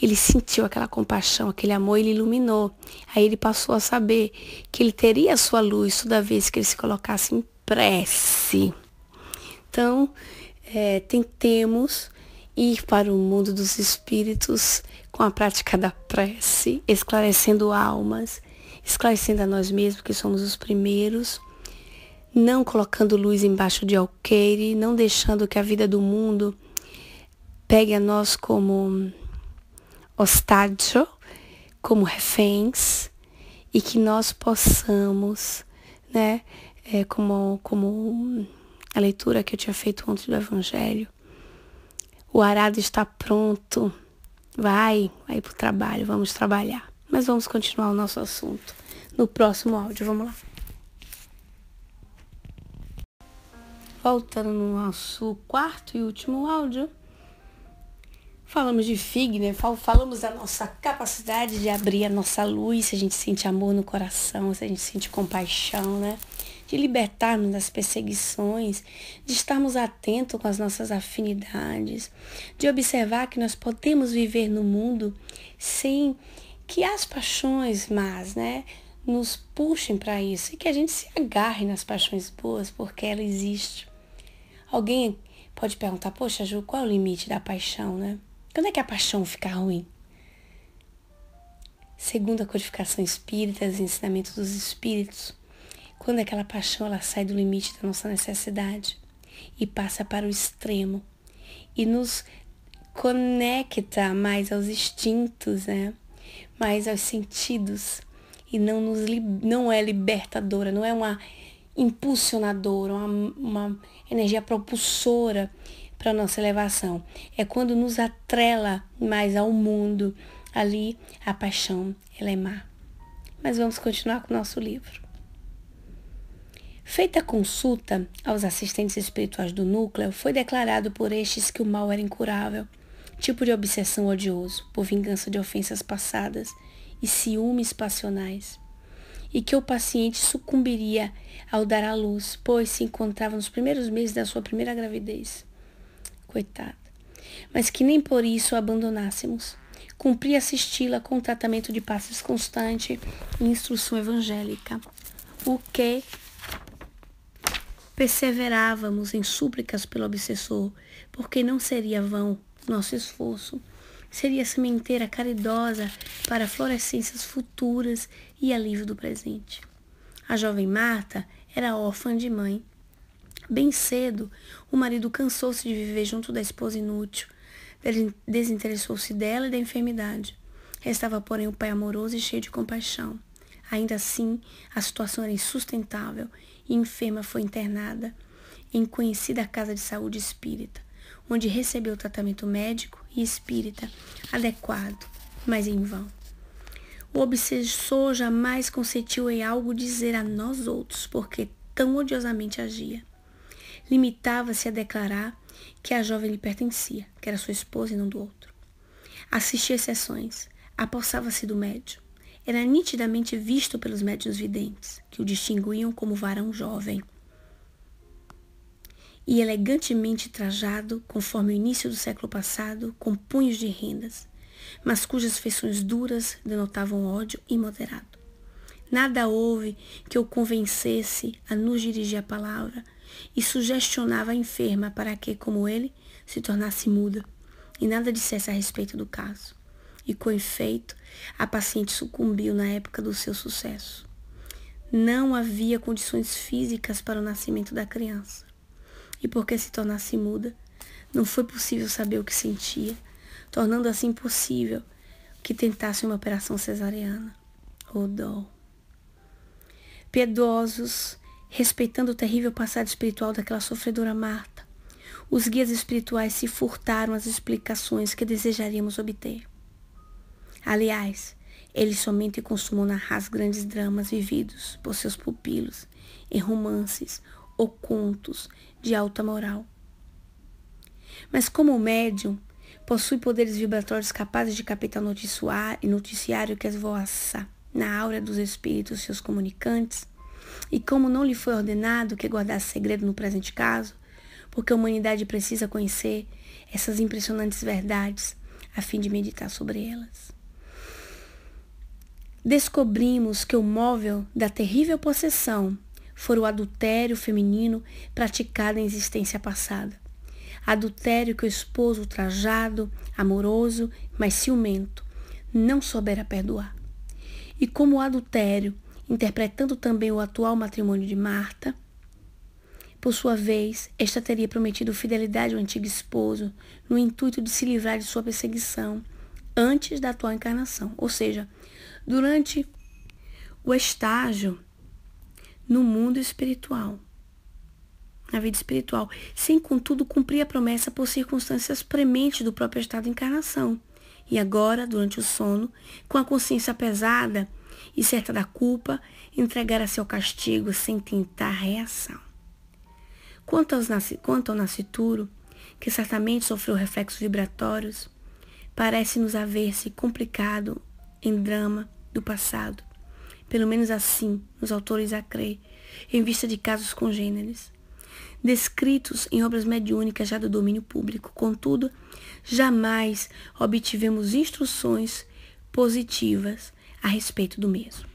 Ele sentiu aquela compaixão, aquele amor, ele iluminou. Aí ele passou a saber que ele teria a sua luz toda vez que ele se colocasse em prece. Então, é, tentemos ir para o mundo dos espíritos com a prática da prece, esclarecendo almas esclarecendo a nós mesmos que somos os primeiros, não colocando luz embaixo de alqueire, não deixando que a vida do mundo pegue a nós como ostágio, como reféns, e que nós possamos, né, é, como, como a leitura que eu tinha feito ontem do Evangelho, o arado está pronto, vai, vai para o trabalho, vamos trabalhar. Mas vamos continuar o nosso assunto no próximo áudio. Vamos lá. Voltando no nosso quarto e último áudio, falamos de né? falamos da nossa capacidade de abrir a nossa luz, se a gente sente amor no coração, se a gente sente compaixão, né? De libertarmos das perseguições, de estarmos atentos com as nossas afinidades, de observar que nós podemos viver no mundo sem que as paixões más, né? nos puxem para isso e que a gente se agarre nas paixões boas, porque ela existe. Alguém pode perguntar, poxa, Ju, qual é o limite da paixão, né? Quando é que a paixão fica ruim? Segundo a codificação espírita, os ensinamentos dos espíritos, quando aquela paixão ela sai do limite da nossa necessidade e passa para o extremo e nos conecta mais aos instintos, né? Mais aos sentidos e não, nos, não é libertadora, não é uma impulsionadora, uma, uma energia propulsora para a nossa elevação. É quando nos atrela mais ao mundo. Ali a paixão ela é má. Mas vamos continuar com o nosso livro. Feita a consulta aos assistentes espirituais do núcleo, foi declarado por estes que o mal era incurável, tipo de obsessão odioso, por vingança de ofensas passadas, e ciúmes passionais, e que o paciente sucumbiria ao dar à luz, pois se encontrava nos primeiros meses da sua primeira gravidez. Coitada. Mas que nem por isso abandonássemos. Cumpria assisti-la com tratamento de passes constante e instrução evangélica. O que perseverávamos em súplicas pelo obsessor, porque não seria vão nosso esforço seria a sementeira caridosa para florescências futuras e alívio do presente. A jovem Marta era órfã de mãe. Bem cedo, o marido cansou-se de viver junto da esposa inútil, desinteressou-se dela e da enfermidade. Restava, porém, o pai amoroso e cheio de compaixão. Ainda assim, a situação era insustentável e enferma foi internada em conhecida casa de saúde espírita, onde recebeu tratamento médico e espírita adequado, mas em vão. O obsessor jamais consentiu em algo dizer a nós outros porque tão odiosamente agia. Limitava-se a declarar que a jovem lhe pertencia, que era sua esposa e não do outro. Assistia às sessões, apossava-se do médium. Era nitidamente visto pelos médiuns videntes, que o distinguiam como varão jovem e elegantemente trajado, conforme o início do século passado, com punhos de rendas, mas cujas feições duras denotavam ódio imoderado. Nada houve que o convencesse a nos dirigir a palavra e sugestionava a enferma para que, como ele, se tornasse muda e nada dissesse a respeito do caso. E com efeito, a paciente sucumbiu na época do seu sucesso. Não havia condições físicas para o nascimento da criança e porque se tornasse muda. Não foi possível saber o que sentia, tornando assim impossível que tentasse uma operação cesariana. Oh, dó. Piedosos, respeitando o terrível passado espiritual daquela sofredora Marta, os guias espirituais se furtaram às explicações que desejaríamos obter. Aliás, eles somente consumou narrar os grandes dramas vividos por seus pupilos em romances ou contos de alta moral. Mas como o médium possui poderes vibratórios capazes de captar noticiário, noticiário que esvoaça na aura dos espíritos seus comunicantes, e como não lhe foi ordenado que guardasse segredo no presente caso, porque a humanidade precisa conhecer essas impressionantes verdades a fim de meditar sobre elas. Descobrimos que o móvel da terrível possessão fora o adultério feminino praticado em existência passada. Adultério que o esposo trajado, amoroso, mas ciumento, não soubera perdoar. E como o adultério, interpretando também o atual matrimônio de Marta, por sua vez, esta teria prometido fidelidade ao antigo esposo, no intuito de se livrar de sua perseguição antes da atual encarnação, ou seja, durante o estágio no mundo espiritual, na vida espiritual, sem contudo cumprir a promessa por circunstâncias prementes do próprio estado de encarnação. E agora, durante o sono, com a consciência pesada e certa da culpa, entregar-se ao castigo sem tentar reação. Quanto, aos, quanto ao nascituro, que certamente sofreu reflexos vibratórios, parece-nos haver se complicado em drama do passado pelo menos assim nos autores a crer, em vista de casos congêneres, descritos em obras mediúnicas já do domínio público. Contudo, jamais obtivemos instruções positivas a respeito do mesmo.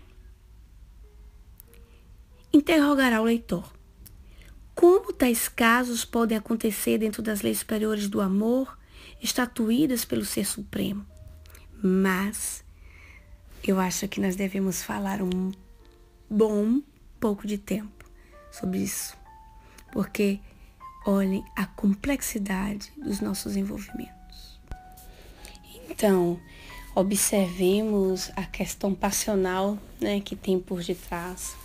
Interrogará o leitor. Como tais casos podem acontecer dentro das leis superiores do amor estatuídas pelo Ser Supremo? Mas eu acho que nós devemos falar um bom pouco de tempo sobre isso, porque olhem a complexidade dos nossos envolvimentos. Então, observemos a questão passional né, que tem por detrás,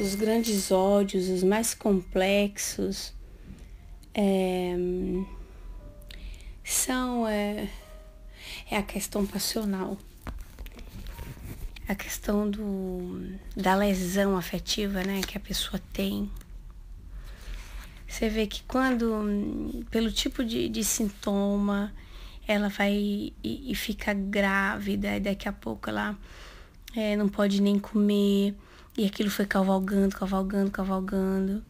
os grandes ódios, os mais complexos, é, são é, é a questão passional a questão do, da lesão afetiva né, que a pessoa tem. Você vê que quando, pelo tipo de, de sintoma, ela vai e, e, fica grávida, e daqui a pouco ela é, não pode nem comer, e aquilo foi cavalgando, cavalgando, cavalgando.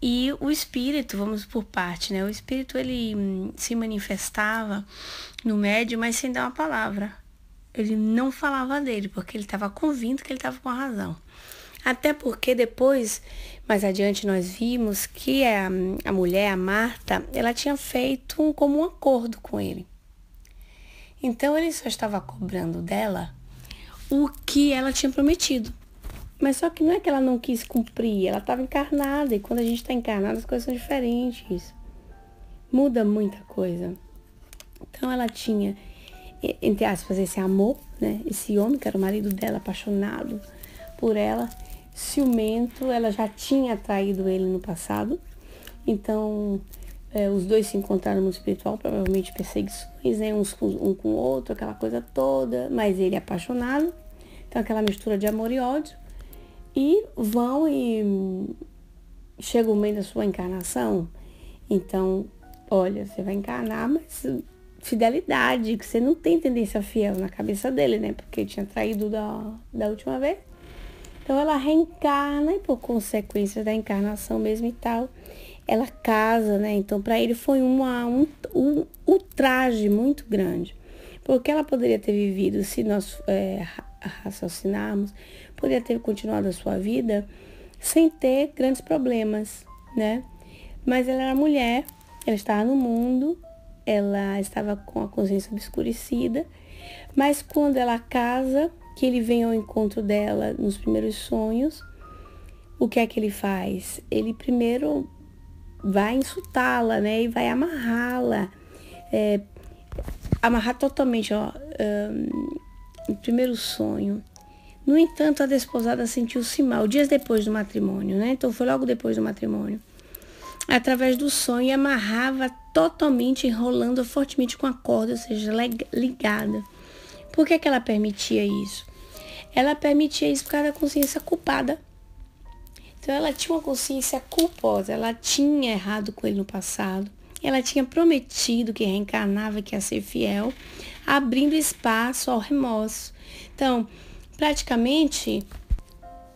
E o espírito, vamos por parte, né? O espírito ele hum, se manifestava no médium, mas sem dar uma palavra ele não falava dele, porque ele estava convinto que ele estava com a razão. Até porque depois, mais adiante, nós vimos que a, a mulher, a Marta, ela tinha feito um, como um acordo com ele. Então ele só estava cobrando dela o que ela tinha prometido. Mas só que não é que ela não quis cumprir, ela estava encarnada. E quando a gente está encarnada, as coisas são diferentes. Muda muita coisa. Então ela tinha entre aspas, esse amor, né? Esse homem que era o marido dela, apaixonado por ela, ciumento, ela já tinha traído ele no passado. Então, é, os dois se encontraram no mundo espiritual, provavelmente perseguições, né? Uns com, um com o outro, aquela coisa toda, mas ele é apaixonado. Então, aquela mistura de amor e ódio. E vão e chega o momento da sua encarnação. Então, olha, você vai encarnar, mas fidelidade, que você não tem tendência fiel na cabeça dele, né? Porque tinha traído da, da última vez. Então ela reencarna e por consequência da encarnação mesmo e tal, ela casa, né? Então para ele foi uma, um, um ultraje um muito grande. Porque ela poderia ter vivido, se nós é, raciocinarmos, poderia ter continuado a sua vida sem ter grandes problemas, né? Mas ela era mulher, ela estava no mundo, ela estava com a consciência obscurecida, mas quando ela casa, que ele vem ao encontro dela nos primeiros sonhos, o que é que ele faz? Ele primeiro vai insultá-la, né? E vai amarrá-la, é, amarrar totalmente, ó, um, o primeiro sonho. No entanto, a desposada sentiu-se mal dias depois do matrimônio, né? Então foi logo depois do matrimônio. Através do sonho, amarrava totalmente enrolando fortemente com a corda, ou seja, ligada. Por que, que ela permitia isso? Ela permitia isso por causa da consciência culpada. Então ela tinha uma consciência culposa, ela tinha errado com ele no passado, ela tinha prometido que reencarnava, que ia ser fiel, abrindo espaço ao remorso. Então, praticamente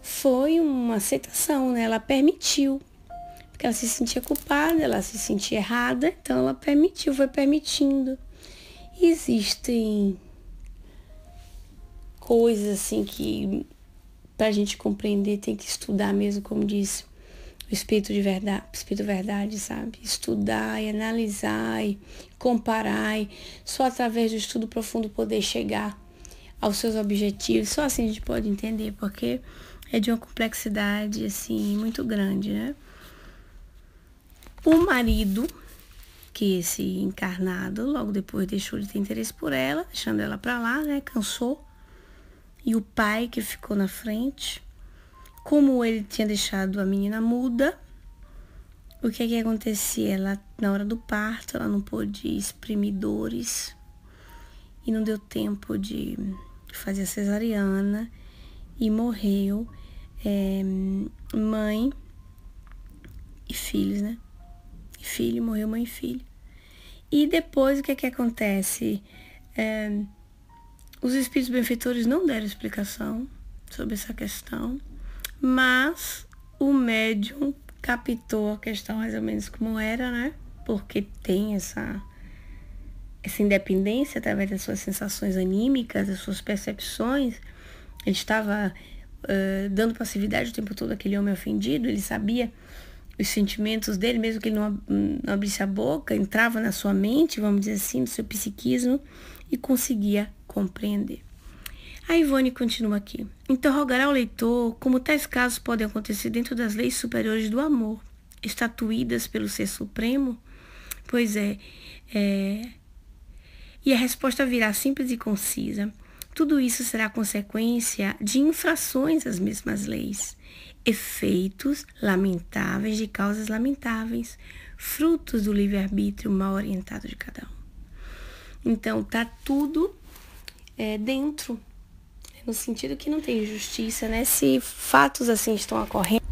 foi uma aceitação, né? Ela permitiu porque ela se sentia culpada, ela se sentia errada, então ela permitiu, foi permitindo. existem coisas assim que para a gente compreender tem que estudar mesmo, como disse o espírito de verdade, espírito verdade, sabe? Estudar e analisar e comparar. E só através do estudo profundo poder chegar aos seus objetivos. Só assim a gente pode entender, porque é de uma complexidade assim muito grande, né? O marido, que esse encarnado, logo depois deixou de ter interesse por ela, deixando ela para lá, né? Cansou. E o pai que ficou na frente. Como ele tinha deixado a menina muda, o que é que acontecia? Ela, na hora do parto, ela não pôde exprimir dores e não deu tempo de fazer a cesariana e morreu é, mãe e filhos, né? filho, morreu mãe e filho. E depois o que é que acontece? É, os espíritos benfeitores não deram explicação sobre essa questão, mas o médium captou a questão mais ou menos como era, né? Porque tem essa, essa independência através das suas sensações anímicas, das suas percepções. Ele estava uh, dando passividade o tempo todo àquele homem ofendido, ele sabia os sentimentos dele, mesmo que ele não, não abrisse a boca, entrava na sua mente, vamos dizer assim, no seu psiquismo e conseguia compreender. A Ivone continua aqui. Interrogará o leitor como tais casos podem acontecer dentro das leis superiores do amor, estatuídas pelo Ser Supremo? Pois é, é. E a resposta virá simples e concisa. Tudo isso será consequência de infrações às mesmas leis efeitos lamentáveis de causas lamentáveis, frutos do livre-arbítrio mal orientado de cada um. Então, tá tudo é, dentro, né, no sentido que não tem justiça, né? Se fatos assim estão ocorrendo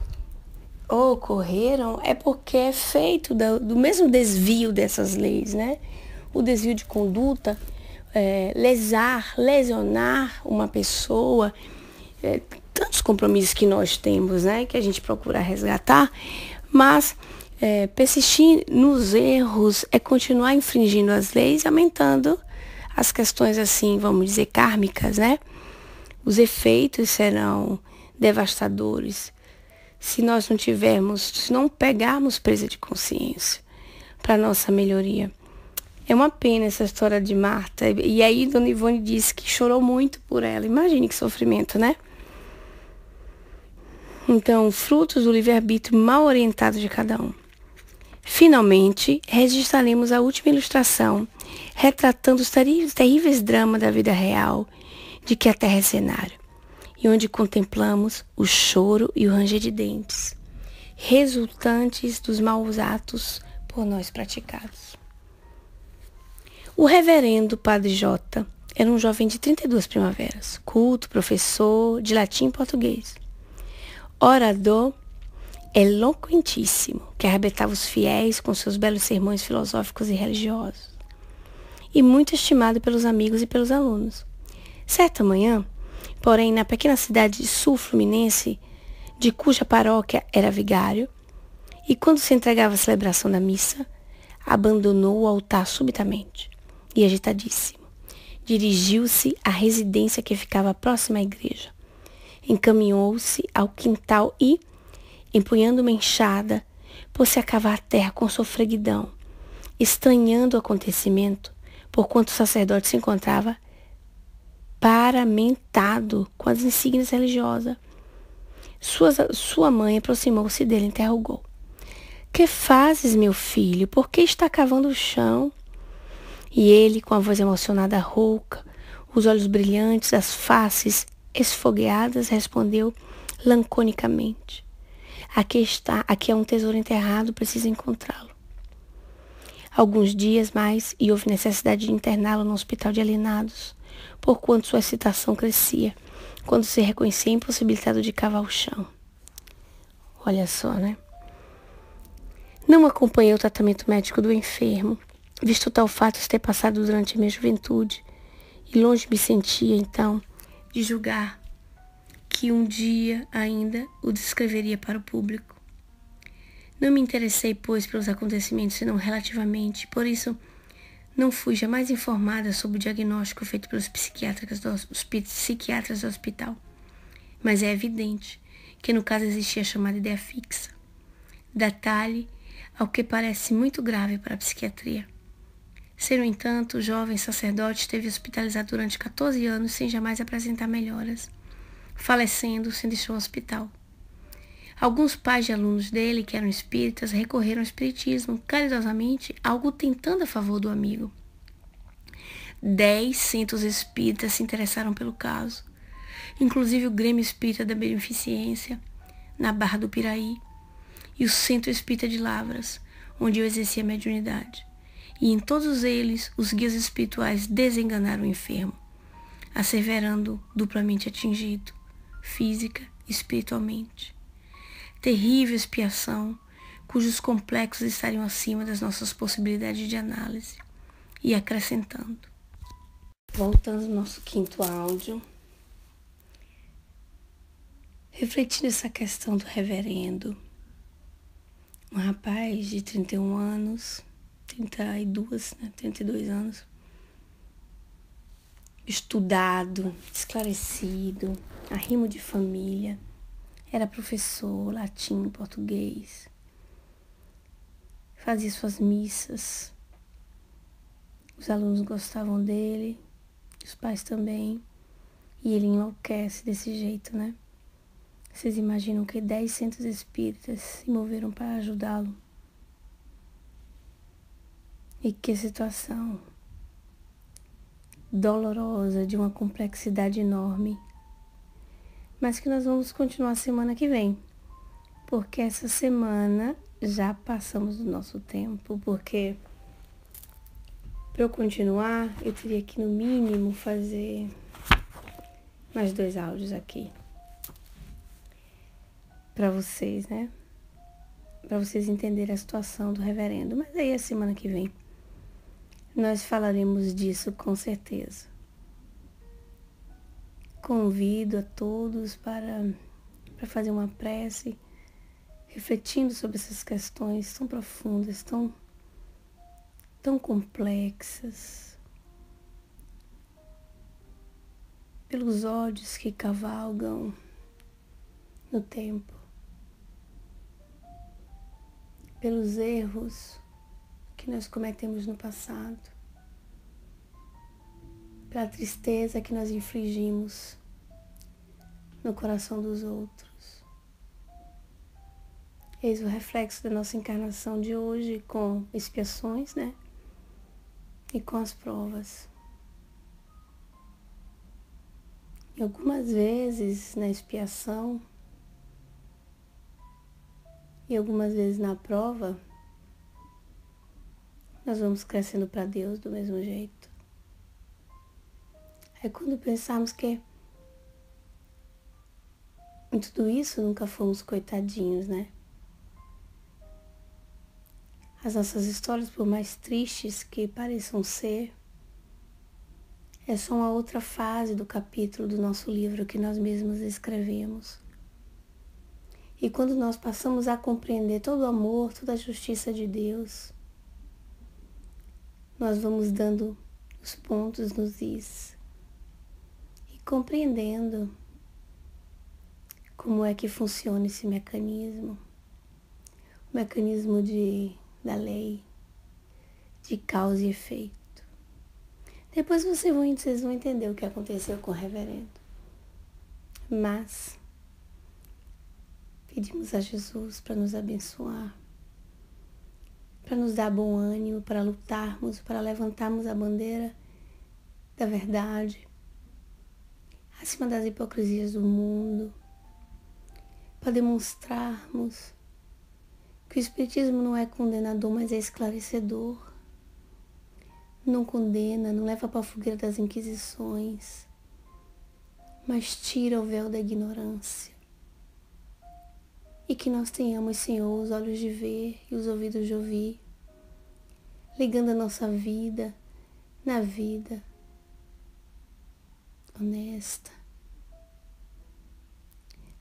ocorreram, é porque é feito do, do mesmo desvio dessas leis, né? O desvio de conduta, é, lesar, lesionar uma pessoa, é, tantos compromissos que nós temos, né? Que a gente procura resgatar, mas é, persistir nos erros é continuar infringindo as leis, aumentando as questões assim, vamos dizer, kármicas, né? Os efeitos serão devastadores se nós não tivermos, se não pegarmos presa de consciência para nossa melhoria. É uma pena essa história de Marta. E aí Dona Ivone disse que chorou muito por ela. Imagine que sofrimento, né? então frutos do livre-arbítrio mal orientado de cada um. Finalmente, registraremos a última ilustração, retratando os terríveis dramas da vida real, de que a Terra é cenário, e onde contemplamos o choro e o ranger de dentes, resultantes dos maus atos por nós praticados. O reverendo Padre Jota era um jovem de 32 primaveras, culto, professor de latim e português orador é eloquentíssimo, que arrebentava os fiéis com seus belos sermões filosóficos e religiosos, e muito estimado pelos amigos e pelos alunos. Certa manhã, porém, na pequena cidade de Sul Fluminense, de cuja paróquia era vigário, e quando se entregava à celebração da missa, abandonou o altar subitamente e agitadíssimo. Dirigiu-se à residência que ficava próxima à igreja, encaminhou-se ao quintal e, empunhando uma enxada, pôs-se a cavar a terra com sofreguidão, estranhando o acontecimento, porquanto o sacerdote se encontrava paramentado com as insígnias religiosas. Sua, sua mãe aproximou-se dele e interrogou. Que fazes, meu filho? Por que está cavando o chão? E ele, com a voz emocionada rouca, os olhos brilhantes, as faces esfogueadas, respondeu lanconicamente. Aqui está, aqui é um tesouro enterrado, preciso encontrá-lo. Alguns dias mais e houve necessidade de interná-lo no hospital de alienados, porquanto sua excitação crescia, quando se reconhecia impossibilitado de cavar o chão. Olha só, né? Não acompanhei o tratamento médico do enfermo, visto tal fato ter passado durante minha juventude, e longe me sentia, então, de julgar que um dia ainda o descreveria para o público. Não me interessei, pois, pelos acontecimentos, senão relativamente, por isso não fui jamais informada sobre o diagnóstico feito pelos psiquiatras do, os psiquiatras do hospital. Mas é evidente que no caso existia a chamada ideia fixa. Detalhe ao que parece muito grave para a psiquiatria. Ser, no entanto, o jovem sacerdote esteve hospitalizado durante 14 anos sem jamais apresentar melhoras. Falecendo, se deixou o hospital. Alguns pais de alunos dele, que eram espíritas, recorreram ao espiritismo caridosamente, algo tentando a favor do amigo. Dez centros espíritas se interessaram pelo caso, inclusive o Grêmio Espírita da Beneficência, na Barra do Piraí, e o Centro Espírita de Lavras, onde eu exercia a mediunidade e em todos eles os guias espirituais desenganaram o enfermo, asseverando duplamente atingido, física e espiritualmente. Terrível expiação, cujos complexos estariam acima das nossas possibilidades de análise. E acrescentando. Voltando ao nosso quinto áudio. Refletindo essa questão do reverendo, um rapaz de 31 anos, 32, né? 72 anos. Estudado, esclarecido, arrimo de família. Era professor, latim, português. Fazia suas missas. Os alunos gostavam dele, os pais também. E ele enlouquece desse jeito, né? Vocês imaginam que 10 centros espíritas se moveram para ajudá-lo? E que situação dolorosa, de uma complexidade enorme. Mas que nós vamos continuar semana que vem, porque essa semana já passamos o nosso tempo, porque para eu continuar, eu teria que no mínimo fazer mais dois áudios aqui para vocês, né? Para vocês entenderem a situação do reverendo. Mas aí a é semana que vem. Nós falaremos disso com certeza. Convido a todos para, para fazer uma prece, refletindo sobre essas questões tão profundas, tão, tão complexas. Pelos ódios que cavalgam no tempo, pelos erros que nós cometemos no passado, pela tristeza que nós infligimos no coração dos outros. Eis o reflexo da nossa encarnação de hoje com expiações, né? E com as provas. E algumas vezes na expiação e algumas vezes na prova, nós vamos crescendo para Deus do mesmo jeito. É quando pensarmos que em tudo isso nunca fomos coitadinhos, né? As nossas histórias, por mais tristes que pareçam ser, é só uma outra fase do capítulo do nosso livro que nós mesmos escrevemos. E quando nós passamos a compreender todo o amor, toda a justiça de Deus, nós vamos dando os pontos nos is e compreendendo como é que funciona esse mecanismo, o mecanismo de, da lei, de causa e efeito. Depois vocês vão, vocês vão entender o que aconteceu com o reverendo. Mas pedimos a Jesus para nos abençoar para nos dar bom ânimo, para lutarmos, para levantarmos a bandeira da verdade acima das hipocrisias do mundo, para demonstrarmos que o Espiritismo não é condenador, mas é esclarecedor. Não condena, não leva para a fogueira das Inquisições, mas tira o véu da ignorância e que nós tenhamos, Senhor, os olhos de ver e os ouvidos de ouvir, ligando a nossa vida na vida honesta,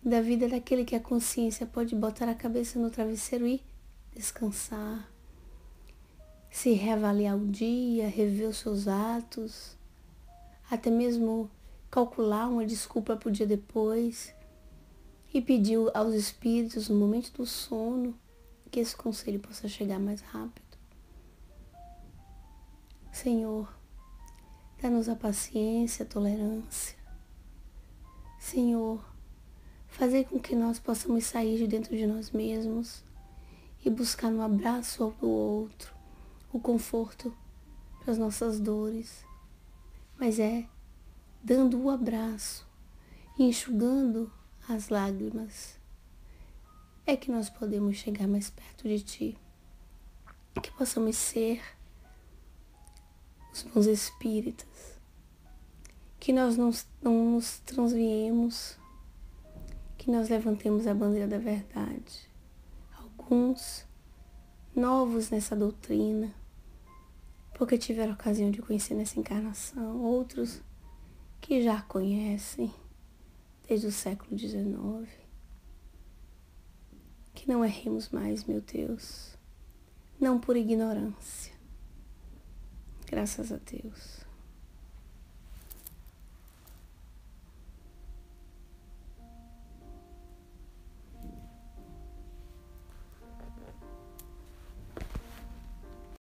da vida daquele que a consciência pode botar a cabeça no travesseiro e descansar, se reavaliar o dia, rever os seus atos, até mesmo calcular uma desculpa para o dia depois e pediu aos espíritos, no momento do sono, que esse conselho possa chegar mais rápido. Senhor, dá-nos a paciência, a tolerância. Senhor, fazer com que nós possamos sair de dentro de nós mesmos e buscar no um abraço ao do outro o conforto para as nossas dores. Mas é dando o abraço enxugando as lágrimas, é que nós podemos chegar mais perto de Ti, que possamos ser os bons espíritas, que nós não, não nos transviemos, que nós levantemos a bandeira da verdade. Alguns novos nessa doutrina, porque tiveram ocasião de conhecer nessa encarnação, outros que já conhecem desde o século XIX. Que não erremos mais, meu Deus, não por ignorância. Graças a Deus.